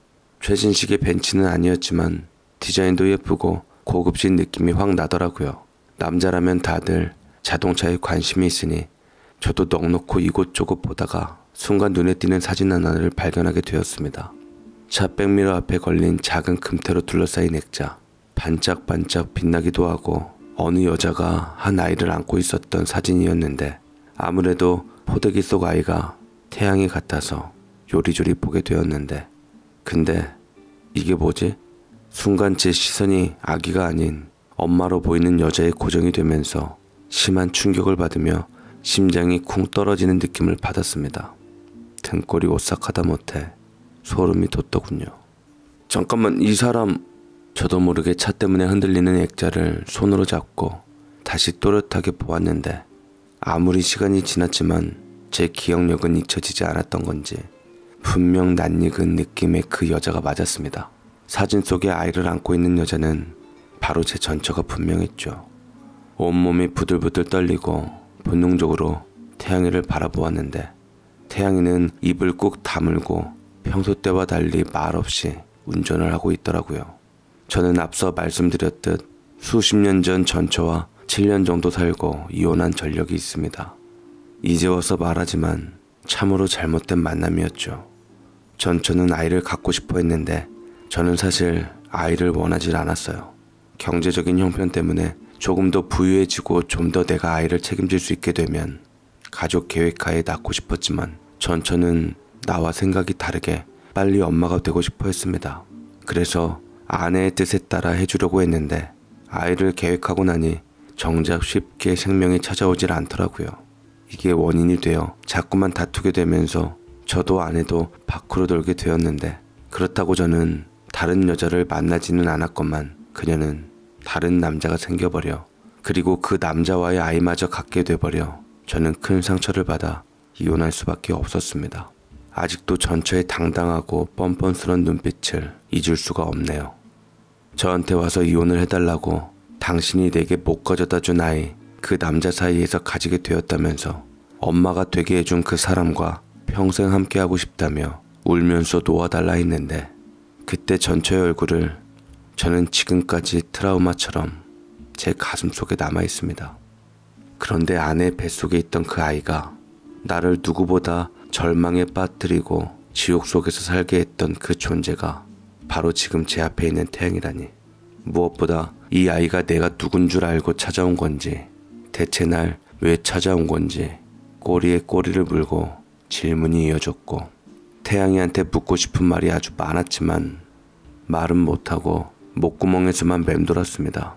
최신식의 벤츠는 아니었지만 디자인도 예쁘고 고급진 느낌이 확 나더라고요. 남자라면 다들 자동차에 관심이 있으니 저도 넋놓고 이곳저곳 보다가 순간 눈에 띄는 사진 하나를 발견하게 되었습니다. 차백미러 앞에 걸린 작은 금태로 둘러싸인 액자. 반짝반짝 빛나기도 하고 어느 여자가 한 아이를 안고 있었던 사진이었는데 아무래도 포대기 속 아이가 태양이 같아서 요리조리 보게 되었는데 근데 이게 뭐지? 순간 제 시선이 아기가 아닌 엄마로 보이는 여자의 고정이 되면서 심한 충격을 받으며 심장이 쿵 떨어지는 느낌을 받았습니다. 등골이 오싹하다 못해 소름이 돋더군요. 잠깐만 이 사람 저도 모르게 차 때문에 흔들리는 액자를 손으로 잡고 다시 또렷하게 보았는데 아무리 시간이 지났지만 제 기억력은 잊혀지지 않았던 건지 분명 낯익은 느낌의 그 여자가 맞았습니다. 사진 속에 아이를 안고 있는 여자는 바로 제 전처가 분명했죠. 온몸이 부들부들 떨리고 본능적으로 태양이를 바라보았는데 태양이는 입을 꾹 다물고 평소 때와 달리 말없이 운전을 하고 있더라고요. 저는 앞서 말씀드렸듯 수십 년 전 전처와 7년 정도 살고 이혼한 전력이 있습니다. 이제 와서 말하지만 참으로 잘못된 만남이었죠. 전처는 아이를 갖고 싶어 했는데 저는 사실 아이를 원하지 않았어요. 경제적인 형편 때문에 조금 더 부유해지고 좀 더 내가 아이를 책임질 수 있게 되면 가족 계획하에 낳고 싶었지만 전처는 나와 생각이 다르게 빨리 엄마가 되고 싶어 했습니다. 그래서 아내의 뜻에 따라 해주려고 했는데 아이를 계획하고 나니 정작 쉽게 생명이 찾아오질 않더라고요. 이게 원인이 되어 자꾸만 다투게 되면서 저도 아내도 밖으로 돌게 되었는데 그렇다고 저는 다른 여자를 만나지는 않았건만 그녀는 다른 남자가 생겨버려 그리고 그 남자와의 아이마저 갖게 돼버려 저는 큰 상처를 받아 이혼할 수밖에 없었습니다. 아직도 전처의 당당하고 뻔뻔스런 눈빛을 잊을 수가 없네요. 저한테 와서 이혼을 해달라고 당신이 내게 못 가져다 준 아이 그 남자 사이에서 가지게 되었다면서 엄마가 되게 해준 그 사람과 평생 함께하고 싶다며 울면서 놓아달라 했는데 그때 전처의 얼굴을 저는 지금까지 트라우마처럼 제 가슴 속에 남아 있습니다. 그런데 아내 뱃속에 있던 그 아이가 나를 누구보다 절망에 빠뜨리고 지옥 속에서 살게 했던 그 존재가 바로 지금 제 앞에 있는 태양이라니. 무엇보다 이 아이가 내가 누군 줄 알고 찾아온 건지, 대체 날 왜 찾아온 건지, 꼬리에 꼬리를 물고 질문이 이어졌고, 태양이한테 묻고 싶은 말이 아주 많았지만, 말은 못하고 목구멍에서만 맴돌았습니다.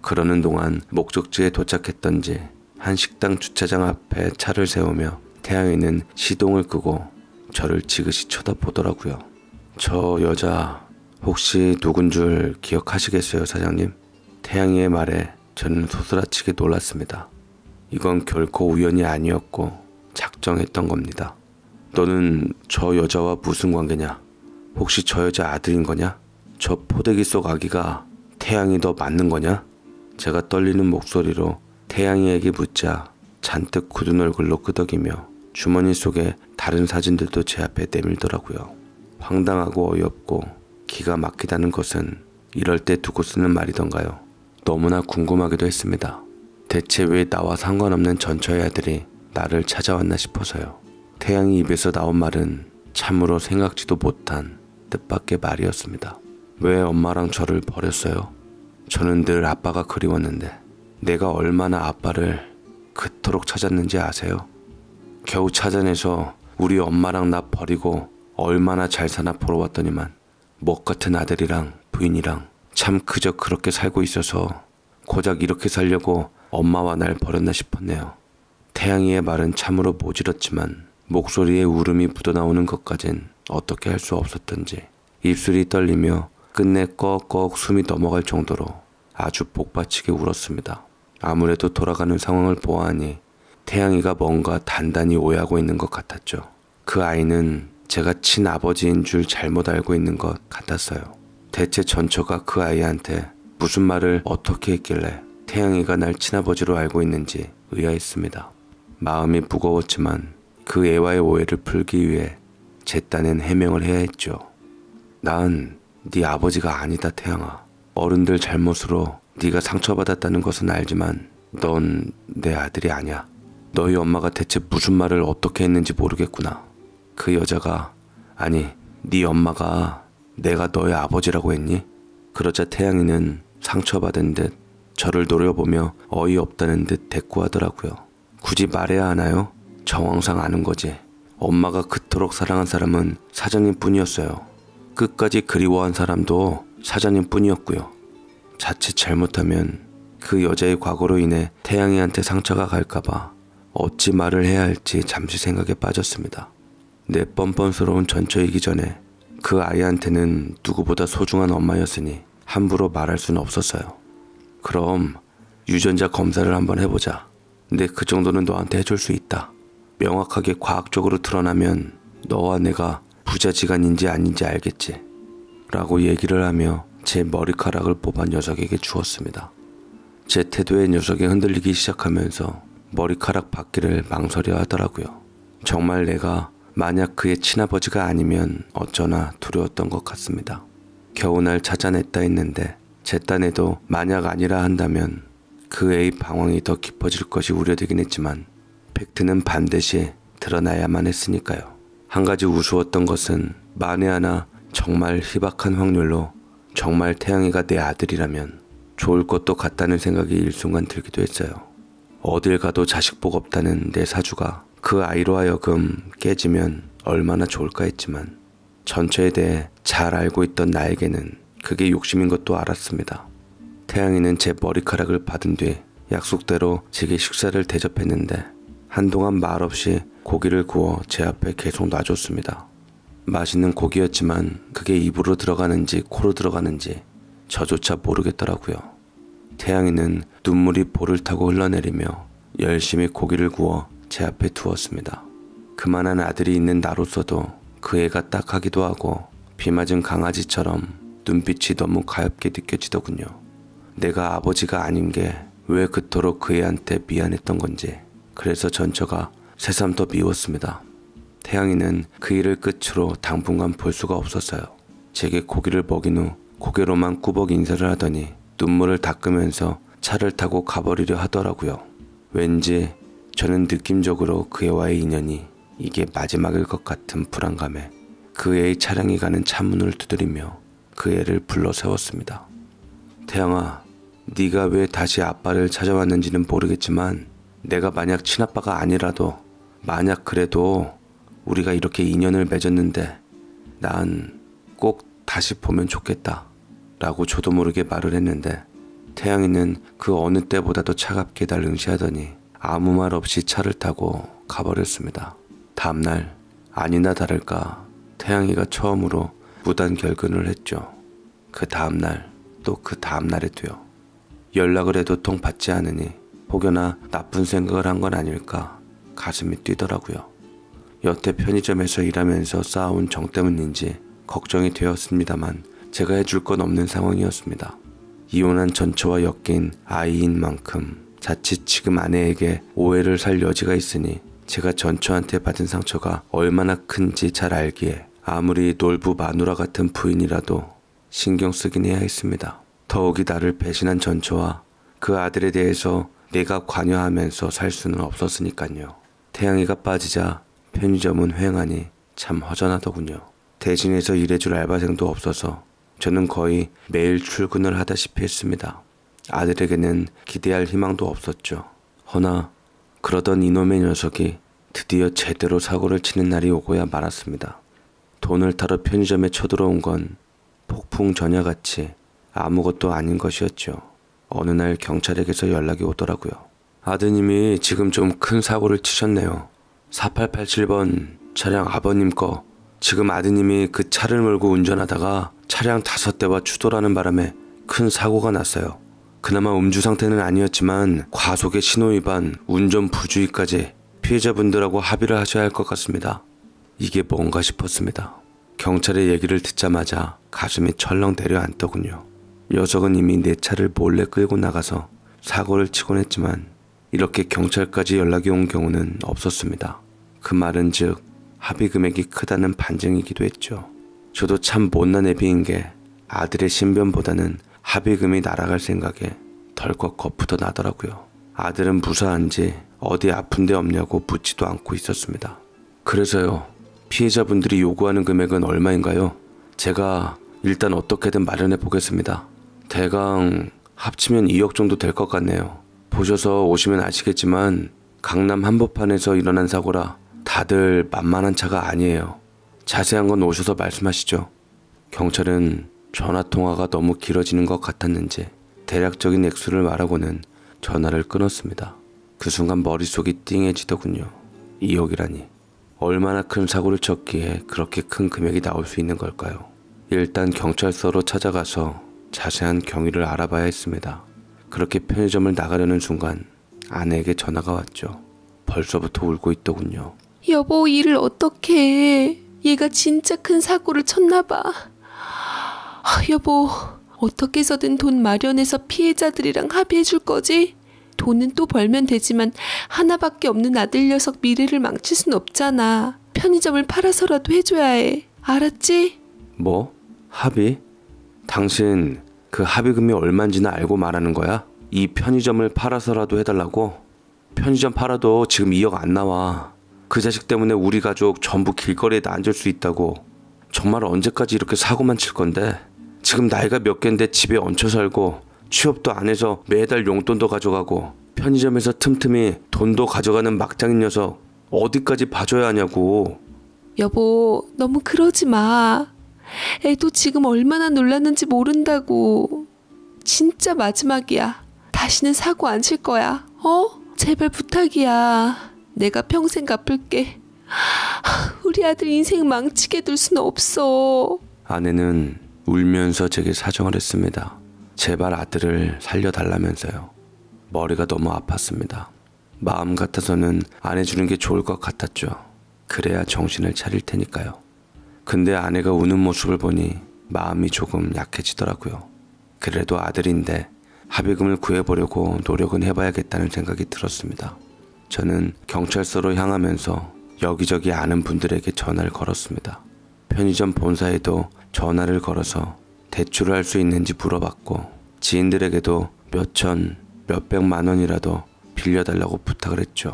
그러는 동안 목적지에 도착했던지, 한 식당 주차장 앞에 차를 세우며 태양이는 시동을 끄고 저를 지그시 쳐다보더라고요. 저 여자 혹시 누군 줄 기억하시겠어요, 사장님? 태양이의 말에 저는 소스라치게 놀랐습니다. 이건 결코 우연이 아니었고 작정했던 겁니다. 너는 저 여자와 무슨 관계냐? 혹시 저 여자 아들인 거냐? 저 포대기 속 아기가 태양이 더 맞는 거냐? 제가 떨리는 목소리로 태양이에게 묻자 잔뜩 굳은 얼굴로 끄덕이며 주머니 속에 다른 사진들도 제 앞에 내밀더라고요. 황당하고 어이없고 기가 막히다는 것은 이럴 때 두고 쓰는 말이던가요. 너무나 궁금하기도 했습니다. 대체 왜 나와 상관없는 전처의 아들이 나를 찾아왔나 싶어서요. 태양이 입에서 나온 말은 참으로 생각지도 못한 뜻밖의 말이었습니다. 왜 엄마랑 저를 버렸어요? 저는 늘 아빠가 그리웠는데 내가 얼마나 아빠를 그토록 찾았는지 아세요? 겨우 찾아내서 우리 엄마랑 나 버리고 얼마나 잘 사나 보러 왔더니만 먹 같은 아들이랑 부인이랑 참 그저 그렇게 살고 있어서 고작 이렇게 살려고 엄마와 날 버렸나 싶었네요. 태양이의 말은 참으로 모질었지만 목소리에 울음이 묻어나오는 것까진 어떻게 할 수 없었던지 입술이 떨리며 끝내 꺽꺽 숨이 넘어갈 정도로 아주 복받치게 울었습니다. 아무래도 돌아가는 상황을 보아하니 태양이가 뭔가 단단히 오해하고 있는 것 같았죠. 그 아이는 제가 친아버지인 줄 잘못 알고 있는 것 같았어요. 대체 전처가 그 아이한테 무슨 말을 어떻게 했길래 태양이가 날 친아버지로 알고 있는지 의아했습니다. 마음이 무거웠지만 그 애와의 오해를 풀기 위해 제 딴엔 해명을 해야 했죠. 난 네 아버지가 아니다 태양아. 어른들 잘못으로 네가 상처받았다는 것은 알지만 넌 내 아들이 아니야. 너희 엄마가 대체 무슨 말을 어떻게 했는지 모르겠구나. 그 여자가 아니 네 엄마가 내가 너의 아버지라고 했니? 그러자 태양이는 상처받은 듯 저를 노려보며 어이없다는 듯 대꾸하더라고요. 굳이 말해야 하나요? 정황상 아는 거지. 엄마가 그토록 사랑한 사람은 사장님 뿐이었어요. 끝까지 그리워한 사람도 사장님 뿐이었고요. 자칫 잘못하면 그 여자의 과거로 인해 태양이한테 상처가 갈까봐 어찌 말을 해야 할지 잠시 생각에 빠졌습니다. 내 뻔뻔스러운 전처이기 전에 그 아이한테는 누구보다 소중한 엄마였으니 함부로 말할 수는 없었어요. 그럼 유전자 검사를 한번 해보자. 근데 그 정도는 너한테 해줄 수 있다. 명확하게 과학적으로 드러나면 너와 내가 부자지간인지 아닌지 알겠지. 라고 얘기를 하며 제 머리카락을 뽑아 녀석에게 주었습니다. 제 태도에 녀석이 흔들리기 시작하면서 머리카락 받기를 망설여 하더라고요. 정말 내가 만약 그의 친아버지가 아니면 어쩌나 두려웠던 것 같습니다. 겨우 날 찾아냈다 했는데 제 딴에도 만약 아니라 한다면 그 애의 방황이 더 깊어질 것이 우려되긴 했지만 팩트는 반드시 드러나야만 했으니까요. 한 가지 우스웠던 것은 만에 하나 정말 희박한 확률로 정말 태양이가 내 아들이라면 좋을 것도 같다는 생각이 일순간 들기도 했어요. 어딜 가도 자식 복 없다는 내 사주가 그 아이로 하여금 깨지면 얼마나 좋을까 했지만 전체에 대해 잘 알고 있던 나에게는 그게 욕심인 것도 알았습니다. 태양이는 제 머리카락을 받은 뒤 약속대로 제게 식사를 대접했는데 한동안 말없이 고기를 구워 제 앞에 계속 놔줬습니다. 맛있는 고기였지만 그게 입으로 들어가는지 코로 들어가는지 저조차 모르겠더라고요. 태양이는 눈물이 볼을 타고 흘러내리며 열심히 고기를 구워 제 앞에 두었습니다. 그만한 아들이 있는 나로서도 그 애가 딱하기도 하고 비 맞은 강아지처럼 눈빛이 너무 가엽게 느껴지더군요. 내가 아버지가 아닌 게 왜 그토록 그 애한테 미안했던 건지 그래서 전처가 새삼 더 미웠습니다. 태양이는 그 일을 끝으로 당분간 볼 수가 없었어요. 제게 고기를 먹인 후 고개로만 꾸벅 인사를 하더니 눈물을 닦으면서 차를 타고 가버리려 하더라고요. 왠지 저는 느낌적으로 그 애와의 인연이 이게 마지막일 것 같은 불안감에 그 애의 차량이 가는 차문을 두드리며 그 애를 불러 세웠습니다. 태양아, 네가 왜 다시 아빠를 찾아왔는지는 모르겠지만 내가 만약 친아빠가 아니라도 만약 그래도 우리가 이렇게 인연을 맺었는데 난 꼭 다시 보면 좋겠다. 라고 저도 모르게 말을 했는데 태양이는 그 어느 때보다도 차갑게 날 응시하더니 아무 말 없이 차를 타고 가버렸습니다. 다음날 아니나 다를까 태양이가 처음으로 무단 결근을 했죠. 그 다음날 또 그 다음날에도요. 연락을 해도 통 받지 않으니 혹여나 나쁜 생각을 한 건 아닐까 가슴이 뛰더라고요. 여태 편의점에서 일하면서 쌓아온 정 때문인지 걱정이 되었습니다만 제가 해줄 건 없는 상황이었습니다. 이혼한 전처와 엮인 아이인 만큼 자칫 지금 아내에게 오해를 살 여지가 있으니 제가 전처한테 받은 상처가 얼마나 큰지 잘 알기에 아무리 놀부 마누라 같은 부인이라도 신경 쓰긴 해야 했습니다. 더욱이 나를 배신한 전처와 그 아들에 대해서 내가 관여하면서 살 수는 없었으니까요. 태양이가 빠지자 편의점은 휑하니참 허전하더군요. 대신해서 일해줄 알바생도 없어서 저는 거의 매일 출근을 하다시피 했습니다. 아들에게는 기대할 희망도 없었죠. 허나 그러던 이놈의 녀석이 드디어 제대로 사고를 치는 날이 오고야 말았습니다. 돈을 타러 편의점에 쳐들어온 건 폭풍 전야같이 아무것도 아닌 것이었죠. 어느 날 경찰에게서 연락이 오더라고요. 아드님이 지금 좀 큰 사고를 치셨네요. 4887번 차량 아버님 거. 지금 아드님이 그 차를 몰고 운전하다가 차량 다섯 대와 추돌하는 바람에 큰 사고가 났어요. 그나마 음주 상태는 아니었지만 과속의 신호위반, 운전 부주의까지 피해자분들하고 합의를 하셔야 할 것 같습니다. 이게 뭔가 싶었습니다. 경찰의 얘기를 듣자마자 가슴이 철렁 내려앉더군요. 녀석은 이미 내 차를 몰래 끌고 나가서 사고를 치곤 했지만 이렇게 경찰까지 연락이 온 경우는 없었습니다. 그 말은 즉 합의 금액이 크다는 반증이기도 했죠. 저도 참 못난 애비인 게 아들의 신변보다는 합의금이 날아갈 생각에 덜컥 거푸도 나더라고요. 아들은 무사한지 어디 아픈 데 없냐고 묻지도 않고 있었습니다. 그래서요. 피해자분들이 요구하는 금액은 얼마인가요? 제가 일단 어떻게든 마련해 보겠습니다. 대강 합치면 2억 정도 될 것 같네요. 보셔서 오시면 아시겠지만 강남 한복판에서 일어난 사고라 다들 만만한 차가 아니에요. 자세한 건 오셔서 말씀하시죠. 경찰은 전화 통화가 너무 길어지는 것 같았는지 대략적인 액수를 말하고는 전화를 끊었습니다. 그 순간 머릿속이 띵해지더군요. 2억이라니. 얼마나 큰 사고를 쳤기에 그렇게 큰 금액이 나올 수 있는 걸까요? 일단 경찰서로 찾아가서 자세한 경위를 알아봐야 했습니다. 그렇게 편의점을 나가려는 순간 아내에게 전화가 왔죠. 벌써부터 울고 있더군요. 여보, 일을 어떻게 해? 얘가 진짜 큰 사고를 쳤나 봐. 아, 여보, 어떻게 해서든 돈 마련해서 피해자들이랑 합의해 줄 거지? 돈은 또 벌면 되지만 하나밖에 없는 아들 녀석 미래를 망칠 순 없잖아. 편의점을 팔아서라도 해줘야 해. 알았지? 뭐? 합의? 당신 그 합의금이 얼만지는 알고 말하는 거야? 이 편의점을 팔아서라도 해달라고? 편의점 팔아도 지금 2억 안 나와. 그 자식 때문에 우리 가족 전부 길거리에 앉을 수 있다고. 정말 언제까지 이렇게 사고만 칠 건데? 지금 나이가 몇 갠데 집에 얹혀 살고 취업도 안 해서 매달 용돈도 가져가고 편의점에서 틈틈이 돈도 가져가는 막장인 녀석 어디까지 봐줘야 하냐고. 여보, 너무 그러지 마. 애도 지금 얼마나 놀랐는지 모른다고. 진짜 마지막이야. 다시는 사고 안 칠 거야. 어? 제발 부탁이야. 내가 평생 갚을게. 우리 아들 인생 망치게 둘 수는 없어. 아내는 울면서 제게 사정을 했습니다. 제발 아들을 살려달라면서요. 머리가 너무 아팠습니다. 마음 같아서는 안 해주는 게 좋을 것 같았죠. 그래야 정신을 차릴 테니까요. 근데 아내가 우는 모습을 보니 마음이 조금 약해지더라고요. 그래도 아들인데 합의금을 구해보려고 노력은 해봐야겠다는 생각이 들었습니다. 저는 경찰서로 향하면서 여기저기 아는 분들에게 전화를 걸었습니다. 편의점 본사에도 전화를 걸어서 대출을 할 수 있는지 물어봤고 지인들에게도 몇천, 몇백만 원이라도 빌려달라고 부탁을 했죠.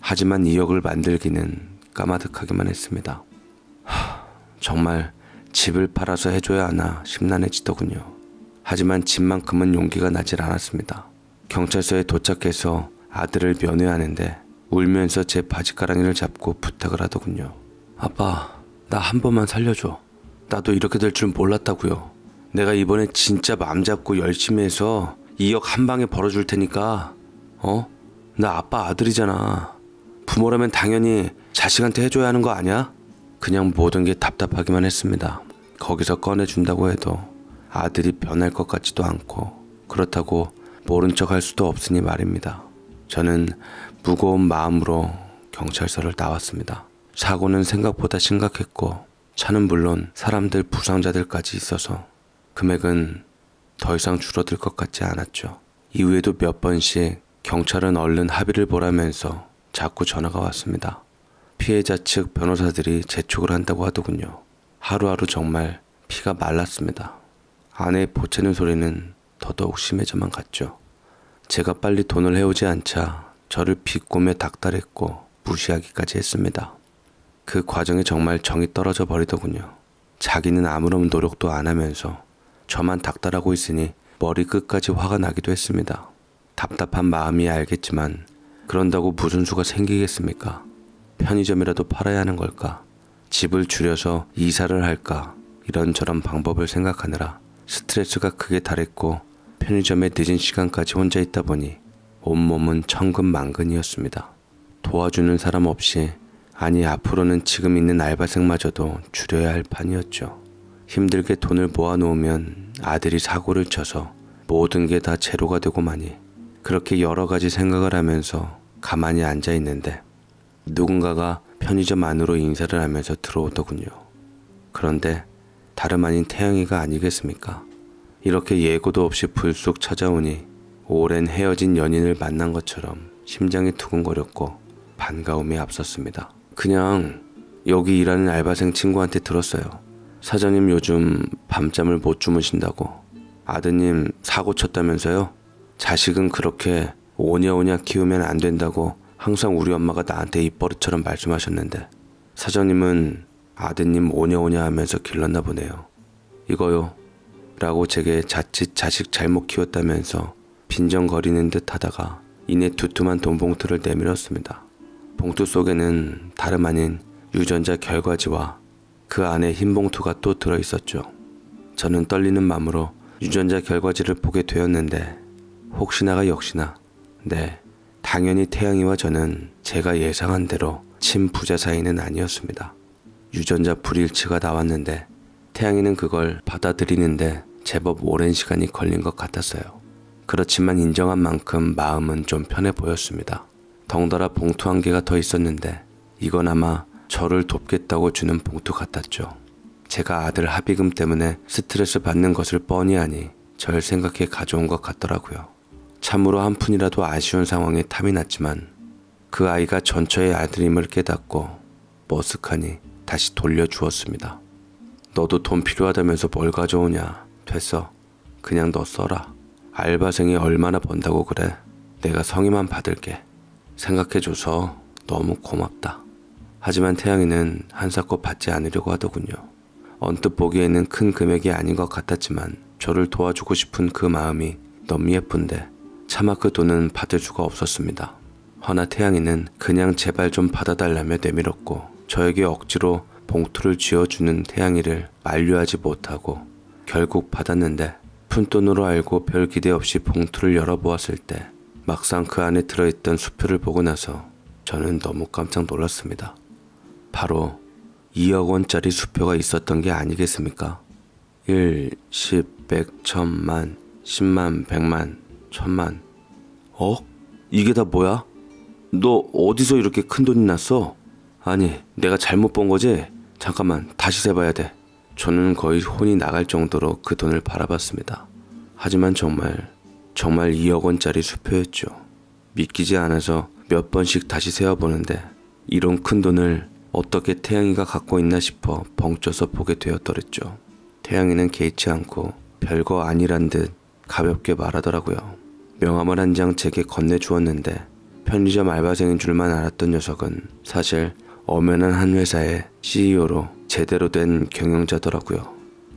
하지만 2억을 만들기는 까마득하기만 했습니다. 하, 정말 집을 팔아서 해줘야 하나 심란해지더군요. 하지만 집만큼은 용기가 나질 않았습니다. 경찰서에 도착해서 아들을 면회하는데 울면서 제 바지가랑이를 잡고 부탁을 하더군요. 아빠, 나 한 번만 살려줘. 나도 이렇게 될 줄 몰랐다고요. 내가 이번에 진짜 맘 잡고 열심히 해서 2억 한 방에 벌어줄 테니까, 어? 나 아빠 아들이잖아. 부모라면 당연히 자식한테 해줘야 하는 거 아니야? 그냥 모든 게 답답하기만 했습니다. 거기서 꺼내준다고 해도 아들이 변할 것 같지도 않고, 그렇다고 모른 척 할 수도 없으니 말입니다. 저는 무거운 마음으로 경찰서를 나왔습니다. 사고는 생각보다 심각했고 차는 물론 사람들 부상자들까지 있어서 금액은 더 이상 줄어들 것 같지 않았죠. 이후에도 몇 번씩 경찰은 얼른 합의를 보라면서 자꾸 전화가 왔습니다. 피해자 측 변호사들이 재촉을 한다고 하더군요. 하루하루 정말 피가 말랐습니다. 아내의 보채는 소리는 더더욱 심해져만 갔죠. 제가 빨리 돈을 해오지 않자 저를 비꼼에 닥달했고 무시하기까지 했습니다. 그 과정에 정말 정이 떨어져 버리더군요. 자기는 아무런 노력도 안 하면서 저만 닥달하고 있으니 머리 끝까지 화가 나기도 했습니다. 답답한 마음이 알겠지만 그런다고 무슨 수가 생기겠습니까? 편의점이라도 팔아야 하는 걸까? 집을 줄여서 이사를 할까? 이런저런 방법을 생각하느라 스트레스가 크게 달했고 편의점에 늦은 시간까지 혼자 있다 보니 온몸은 천근만근이었습니다. 도와주는 사람 없이 아니 앞으로는 지금 있는 알바생마저도 줄여야 할 판이었죠. 힘들게 돈을 모아놓으면 아들이 사고를 쳐서 모든 게 다 제로가 되고 마니 그렇게 여러 가지 생각을 하면서 가만히 앉아 있는데 누군가가 편의점 안으로 인사를 하면서 들어오더군요. 그런데 다름 아닌 태영이가 아니겠습니까? 이렇게 예고도 없이 불쑥 찾아오니 오랜 헤어진 연인을 만난 것처럼 심장이 두근거렸고 반가움이 앞섰습니다. 그냥 여기 일하는 알바생 친구한테 들었어요. 사장님 요즘 밤잠을 못 주무신다고 아드님 사고 쳤다면서요? 자식은 그렇게 오냐오냐 키우면 안 된다고 항상 우리 엄마가 나한테 입버릇처럼 말씀하셨는데 사장님은 아드님 오냐오냐 하면서 길렀나 보네요. 이거요. 라고 제게 자칫 자식 잘못 키웠다면서 빈정거리는 듯 하다가 이내 두툼한 돈 봉투를 내밀었습니다. 봉투 속에는 다름 아닌 유전자 결과지와 그 안에 흰 봉투가 또 들어있었죠. 저는 떨리는 마음으로 유전자 결과지를 보게 되었는데 혹시나가 역시나 네 당연히 태양이와 저는 제가 예상한 대로 친부자 사이는 아니었습니다. 유전자 불일치가 나왔는데 태양이는 그걸 받아들이는데 제법 오랜 시간이 걸린 것 같았어요. 그렇지만 인정한 만큼 마음은 좀 편해 보였습니다. 덩달아 봉투 한 개가 더 있었는데 이건 아마 저를 돕겠다고 주는 봉투 같았죠. 제가 아들 합의금 때문에 스트레스 받는 것을 뻔히 아니절 생각해 가져온 것 같더라고요. 참으로 한 푼이라도 아쉬운 상황에 탐이 났지만 그 아이가 전처의 아들임을 깨닫고 머쓱하니 다시 돌려주었습니다. 너도 돈 필요하다면서 뭘 가져오냐? 됐어. 그냥 너 써라. 알바생이 얼마나 번다고 그래. 내가 성의만 받을게. 생각해줘서 너무 고맙다. 하지만 태양이는 한사코 받지 않으려고 하더군요. 언뜻 보기에는 큰 금액이 아닌 것 같았지만 저를 도와주고 싶은 그 마음이 너무 예쁜데 차마 그 돈은 받을 수가 없었습니다. 허나 태양이는 그냥 제발 좀 받아달라며 내밀었고 저에게 억지로 봉투를 쥐어주는 태양이를 만류하지 못하고 결국 받았는데 푼돈으로 알고 별 기대 없이 봉투를 열어보았을 때 막상 그 안에 들어있던 수표를 보고 나서 저는 너무 깜짝 놀랐습니다. 바로 2억 원짜리 수표가 있었던 게 아니겠습니까? 1, 10, 100, 1000만, 10만, 100만, 1000만. 어? 이게 다 뭐야? 너 어디서 이렇게 큰 돈이 났어? 아니, 내가 잘못 본 거지? 잠깐만, 다시 세봐야 돼. 저는 거의 혼이 나갈 정도로 그 돈을 바라봤습니다. 하지만 정말, 정말 2억 원짜리 수표였죠. 믿기지 않아서 몇 번씩 다시 세어보는데 이런 큰 돈을 어떻게 태양이가 갖고 있나 싶어 벙쪄서 보게 되었더랬죠. 태양이는 개의치 않고 별거 아니란 듯 가볍게 말하더라고요. 명함을 한 장 제게 건네주었는데 편의점 알바생인 줄만 알았던 녀석은 사실 엄연한 한 회사의 CEO로 제대로 된 경영자더라고요.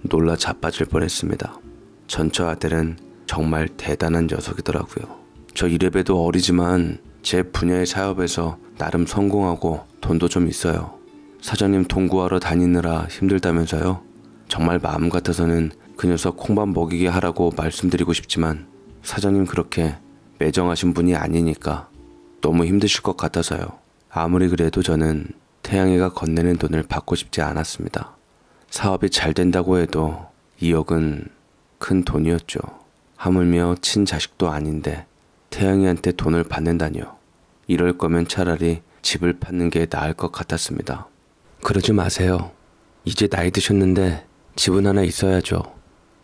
놀라 자빠질 뻔했습니다. 전처 아들은 정말 대단한 녀석이더라고요. 저 이래봬도 어리지만 제 분야의 사업에서 나름 성공하고 돈도 좀 있어요. 사장님 동구하러 다니느라 힘들다면서요? 정말 마음 같아서는 그 녀석 콩밥 먹이게 하라고 말씀드리고 싶지만 사장님 그렇게 매정하신 분이 아니니까 너무 힘드실 것 같아서요. 아무리 그래도 저는 태양이가 건네는 돈을 받고 싶지 않았습니다. 사업이 잘 된다고 해도 2억은 큰 돈이었죠. 하물며 친자식도 아닌데 태양이한테 돈을 받는다뇨. 이럴 거면 차라리 집을 파는 게 나을 것 같았습니다. 그러지 마세요. 이제 나이 드셨는데 집은 하나 있어야죠.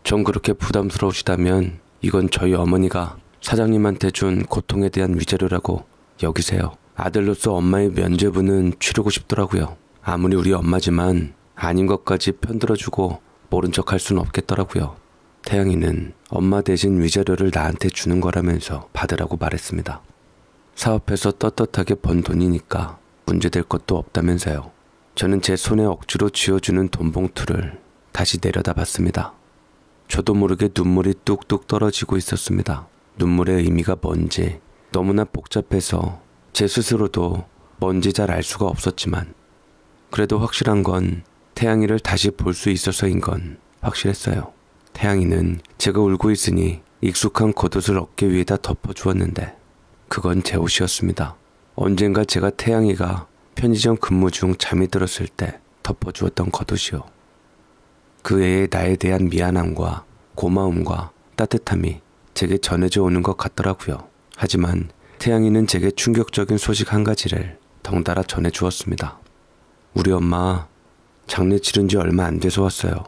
전 그렇게 부담스러우시다면 이건 저희 어머니가 사장님한테 준 고통에 대한 위자료라고 여기세요. 아들로서 엄마의 면죄부는 치르고 싶더라고요. 아무리 우리 엄마지만 아닌 것까지 편들어주고 모른 척할 수는 없겠더라고요. 태양이는 엄마 대신 위자료를 나한테 주는 거라면서 받으라고 말했습니다. 사업해서 떳떳하게 번 돈이니까 문제될 것도 없다면서요. 저는 제 손에 억지로 쥐어주는 돈봉투를 다시 내려다 봤습니다. 저도 모르게 눈물이 뚝뚝 떨어지고 있었습니다. 눈물의 의미가 뭔지 너무나 복잡해서 제 스스로도 뭔지 잘 알 수가 없었지만 그래도 확실한 건 태양이를 다시 볼 수 있어서인 건 확실했어요. 태양이는 제가 울고 있으니 익숙한 겉옷을 어깨 위에다 덮어주었는데 그건 제 옷이었습니다. 언젠가 제가 태양이가 편의점 근무 중 잠이 들었을 때 덮어주었던 겉옷이요. 그 애의 나에 대한 미안함과 고마움과 따뜻함이 제게 전해져 오는 것 같더라고요. 하지만 태양이는 제게 충격적인 소식 한 가지를 덩달아 전해 주었습니다. 우리 엄마 장례 치른 지 얼마 안 돼서 왔어요.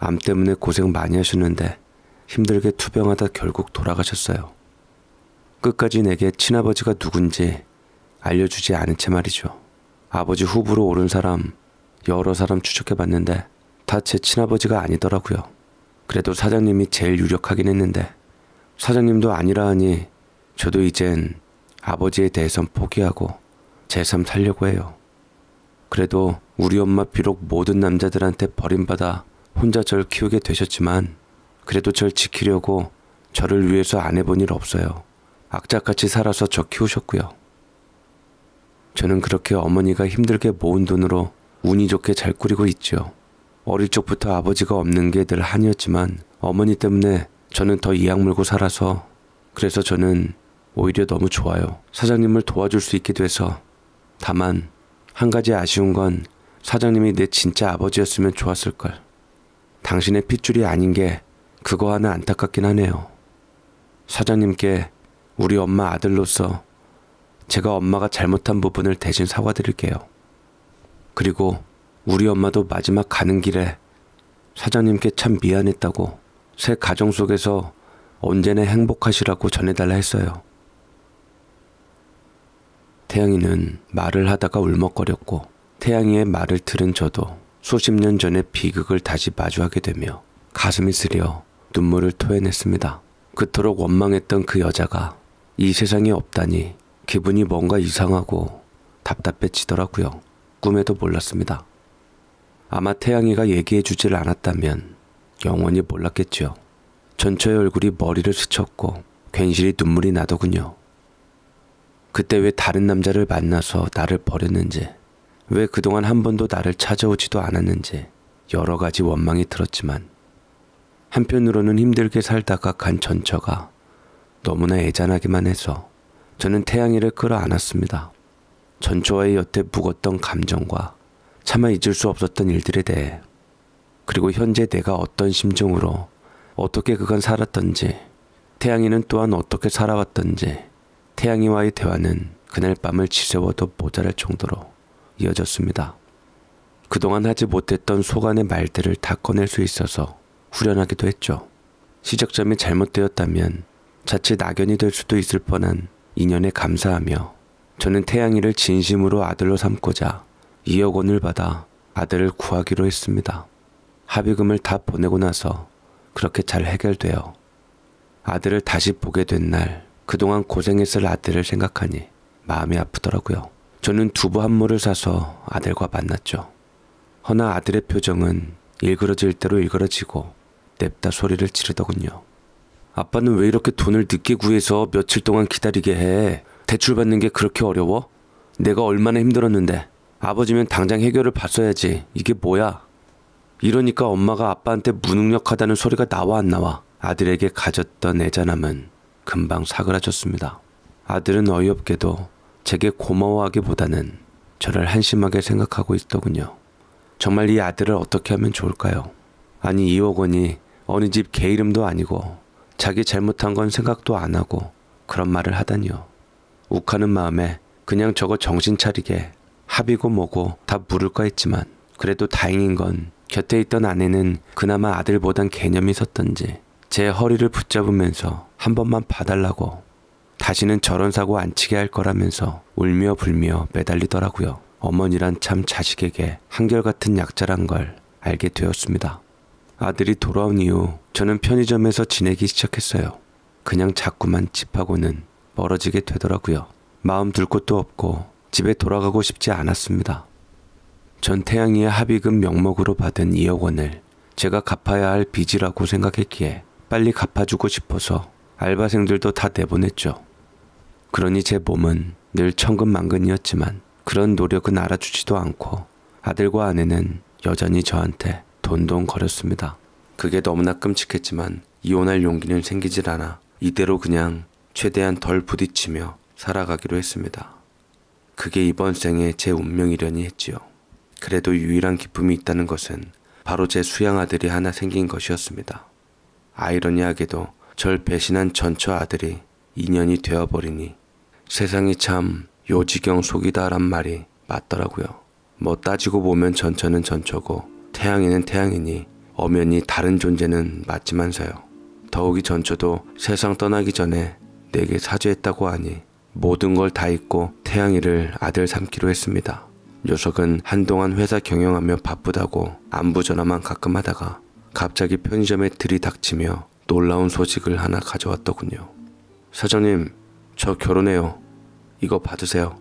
암 때문에 고생 많이 하셨는데 힘들게 투병하다 결국 돌아가셨어요. 끝까지 내게 친아버지가 누군지 알려주지 않은 채 말이죠. 아버지 후보로 오른 사람 여러 사람 추적해 봤는데 다 제 친아버지가 아니더라고요. 그래도 사장님이 제일 유력하긴 했는데 사장님도 아니라 하니 저도 이젠 아버지에 대해선 포기하고 제삶 살려고 해요. 그래도 우리 엄마 비록 모든 남자들한테 버림받아 혼자 절 키우게 되셨지만 그래도 절 지키려고 저를 위해서 안 해본 일 없어요. 악착같이 살아서 저 키우셨고요. 저는 그렇게 어머니가 힘들게 모은 돈으로 운이 좋게 잘 꾸리고 있지요. 어릴 적부터 아버지가 없는 게 늘 한이었지만 어머니 때문에 저는 더 이악 물고 살아서 그래서 저는 오히려 너무 좋아요. 사장님을 도와줄 수 있게 돼서. 다만, 한 가지 아쉬운 건 사장님이 내 진짜 아버지였으면 좋았을걸. 당신의 핏줄이 아닌 게 그거 하나 안타깝긴 하네요. 사장님께 우리 엄마 아들로서 제가 엄마가 잘못한 부분을 대신 사과드릴게요. 그리고 우리 엄마도 마지막 가는 길에 사장님께 참 미안했다고 새 가정 속에서 언제나 행복하시라고 전해달라 했어요. 태양이는 말을 하다가 울먹거렸고 태양이의 말을 들은 저도 수십 년 전의 비극을 다시 마주하게 되며 가슴이 쓰려 눈물을 토해냈습니다. 그토록 원망했던 그 여자가 이 세상에 없다니 기분이 뭔가 이상하고 답답해지더라고요. 꿈에도 몰랐습니다. 아마 태양이가 얘기해 주질 않았다면 영원히 몰랐겠지요. 전처의 얼굴이 머리를 스쳤고 괜시리 눈물이 나더군요. 그때 왜 다른 남자를 만나서 나를 버렸는지, 왜 그동안 한 번도 나를 찾아오지도 않았는지 여러 가지 원망이 들었지만, 한편으로는 힘들게 살다가 간 전처가 너무나 애잔하기만 해서 저는 태양이를 끌어안았습니다. 전처와의 여태 묵었던 감정과 차마 잊을 수 없었던 일들에 대해 그리고 현재 내가 어떤 심정으로 어떻게 그간 살았던지 태양이는 또한 어떻게 살아왔던지 태양이와의 대화는 그날 밤을 지새워도 모자랄 정도로 이어졌습니다. 그동안 하지 못했던 소간의 말들을 다 꺼낼 수 있어서 후련하기도 했죠. 시작점이 잘못되었다면 자칫 낙연이 될 수도 있을 뻔한 인연에 감사하며 저는 태양이를 진심으로 아들로 삼고자 2억 원을 받아 아들을 구하기로 했습니다. 합의금을 다 보내고 나서 그렇게 잘 해결되어 아들을 다시 보게 된날 그동안 고생했을 아들을 생각하니 마음이 아프더라고요. 저는 두부 한 모를 사서 아들과 만났죠. 허나 아들의 표정은 일그러질 대로 일그러지고 냅다 소리를 지르더군요. 아빠는 왜 이렇게 돈을 늦게 구해서 며칠 동안 기다리게 해? 대출 받는 게 그렇게 어려워? 내가 얼마나 힘들었는데. 아버지면 당장 해결을 봤어야지. 이게 뭐야? 이러니까 엄마가 아빠한테 무능력하다는 소리가 나와 안 나와 아들에게 가졌던 애잔함은 금방 사그라졌습니다. 아들은 어이없게도 제게 고마워하기보다는 저를 한심하게 생각하고 있더군요. 정말 이 아들을 어떻게 하면 좋을까요? 아니, 2억 원이 어느 집 개 이름도 아니고 자기 잘못한 건 생각도 안 하고 그런 말을 하다니요. 욱하는 마음에 그냥 저거 정신 차리게 합이고 뭐고 다 물을까 했지만 그래도 다행인 건 곁에 있던 아내는 그나마 아들보단 개념이 섰던지 제 허리를 붙잡으면서 한 번만 봐달라고 다시는 저런 사고 안 치게 할 거라면서 울며 불며 매달리더라고요. 어머니란 참 자식에게 한결같은 약자란 걸 알게 되었습니다. 아들이 돌아온 이후 저는 편의점에서 지내기 시작했어요. 그냥 자꾸만 집하고는 멀어지게 되더라고요. 마음 둘 곳도 없고 집에 돌아가고 싶지 않았습니다. 전 태양이의 합의금 명목으로 받은 2억 원을 제가 갚아야 할 빚이라고 생각했기에 빨리 갚아주고 싶어서 알바생들도 다 내보냈죠. 그러니 제 몸은 늘 천근만근이었지만 그런 노력은 알아주지도 않고 아들과 아내는 여전히 저한테 돈돈거렸습니다. 그게 너무나 끔찍했지만 이혼할 용기는 생기질 않아 이대로 그냥 최대한 덜 부딪히며 살아가기로 했습니다. 그게 이번 생에 제 운명이려니 했지요. 그래도 유일한 기쁨이 있다는 것은 바로 제 수양 아들이 하나 생긴 것이었습니다. 아이러니하게도 절 배신한 전처 아들이 인연이 되어버리니 세상이 참 요지경 속이다란 말이 맞더라고요. 뭐 따지고 보면 전처는 전처고 태양이는 태양이니 엄연히 다른 존재는 맞지만서요. 더욱이 전처도 세상 떠나기 전에 내게 사죄했다고 하니 모든 걸 다 잊고 태양이를 아들 삼기로 했습니다. 녀석은 한동안 회사 경영하며 바쁘다고 안부 전화만 가끔 하다가 갑자기 편의점에 들이닥치며 놀라운 소식을 하나 가져왔더군요. 사장님, 저 결혼해요. 이거 받으세요.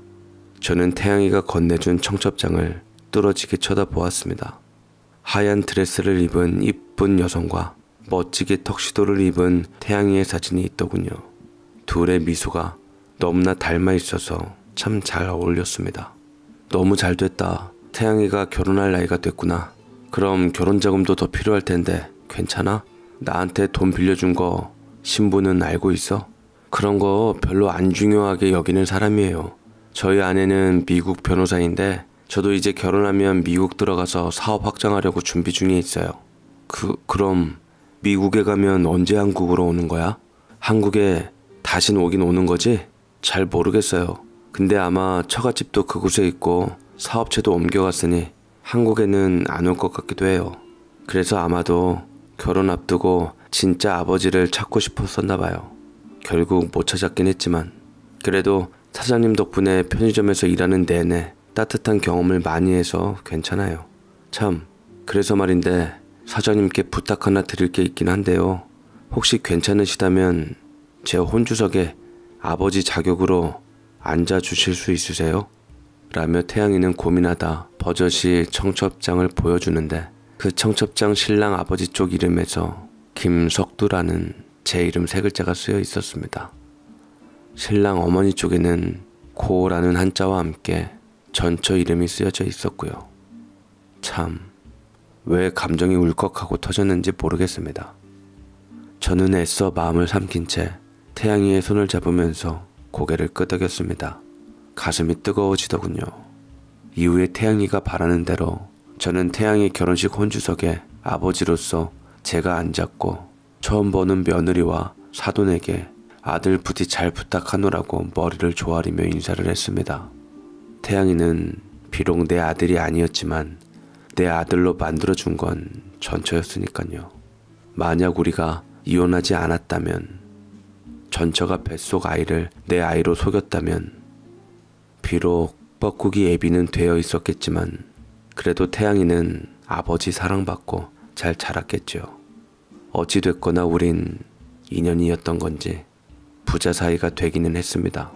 저는 태양이가 건네준 청첩장을 뚫어지게 쳐다보았습니다. 하얀 드레스를 입은 이쁜 여성과 멋지게 턱시도를 입은 태양이의 사진이 있더군요. 둘의 미소가 너무나 닮아 있어서 참 잘 어울렸습니다. 너무 잘 됐다. 태양이가 결혼할 나이가 됐구나. 그럼 결혼 자금도 더 필요할 텐데 괜찮아? 나한테 돈 빌려준 거 신부는 알고 있어? 그런 거 별로 안 중요하게 여기는 사람이에요. 저희 아내는 미국 변호사인데 저도 이제 결혼하면 미국 들어가서 사업 확장하려고 준비 중에 있어요. 그, 그럼 미국에 가면 언제 한국으로 오는 거야? 한국에 다신 오긴 오는 거지? 잘 모르겠어요. 근데 아마 처갓집도 그곳에 있고 사업체도 옮겨갔으니 한국에는 안 올 것 같기도 해요. 그래서 아마도 결혼 앞두고 진짜 아버지를 찾고 싶었었나 봐요. 결국 못 찾았긴 했지만 그래도 사장님 덕분에 편의점에서 일하는 내내 따뜻한 경험을 많이 해서 괜찮아요. 참 그래서 말인데 사장님께 부탁 하나 드릴 게 있긴 한데요. 혹시 괜찮으시다면 제 혼주석에 아버지 자격으로 앉아 주실 수 있으세요? 라며 태양이는 고민하다 버젓이 청첩장을 보여주는데 그 청첩장 신랑 아버지 쪽 이름에서 김석두라는 제 이름 세 글자가 쓰여 있었습니다. 신랑 어머니 쪽에는 고라는 한자와 함께 전처 이름이 쓰여져 있었고요. 참, 왜 감정이 울컥하고 터졌는지 모르겠습니다. 저는 애써 마음을 삼킨 채 태양이의 손을 잡으면서 고개를 끄덕였습니다. 가슴이 뜨거워지더군요. 이후에 태양이가 바라는 대로 저는 태양의 결혼식 혼주석에 아버지로서 제가 앉았고 처음 보는 며느리와 사돈에게 아들 부디 잘 부탁하노라고 머리를 조아리며 인사를 했습니다. 태양이는 비록 내 아들이 아니었지만 내 아들로 만들어준 건 전처였으니까요. 만약 우리가 이혼하지 않았다면 전처가 뱃속 아이를 내 아이로 속였다면 비록 뻐꾸기 애비는 되어 있었겠지만 그래도 태양이는 아버지 사랑받고 잘 자랐겠지요. 어찌됐거나 우린 인연이었던 건지 부자 사이가 되기는 했습니다.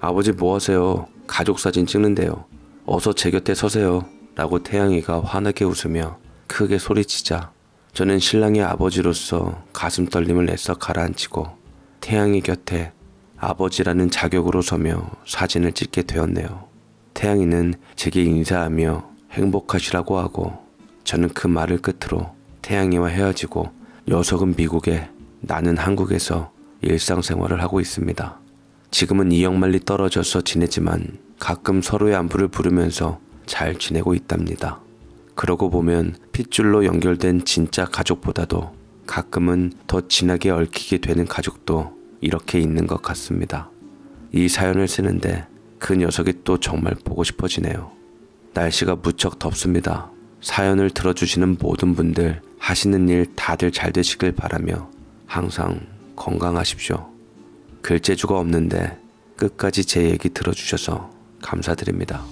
아버지 뭐 하세요? 가족 사진 찍는데요. 어서 제 곁에 서세요. 라고 태양이가 환하게 웃으며 크게 소리치자 저는 신랑의 아버지로서 가슴 떨림을 애써 가라앉히고 태양이 곁에 아버지라는 자격으로 서며 사진을 찍게 되었네요. 태양이는 제게 인사하며 행복하시라고 하고 저는 그 말을 끝으로 태양이와 헤어지고 녀석은 미국에 나는 한국에서 일상생활을 하고 있습니다. 지금은 2억 만리 떨어져서 지내지만 가끔 서로의 안부를 부르면서 잘 지내고 있답니다. 그러고 보면 핏줄로 연결된 진짜 가족보다도 가끔은 더 진하게 얽히게 되는 가족도 이렇게 있는 것 같습니다. 이 사연을 쓰는데 그 녀석이 또 정말 보고 싶어지네요. 날씨가 무척 덥습니다. 사연을 들어주시는 모든 분들 하시는 일 다들 잘 되시길 바라며 항상 건강하십시오. 글재주가 없는데 끝까지 제 얘기 들어주셔서 감사드립니다.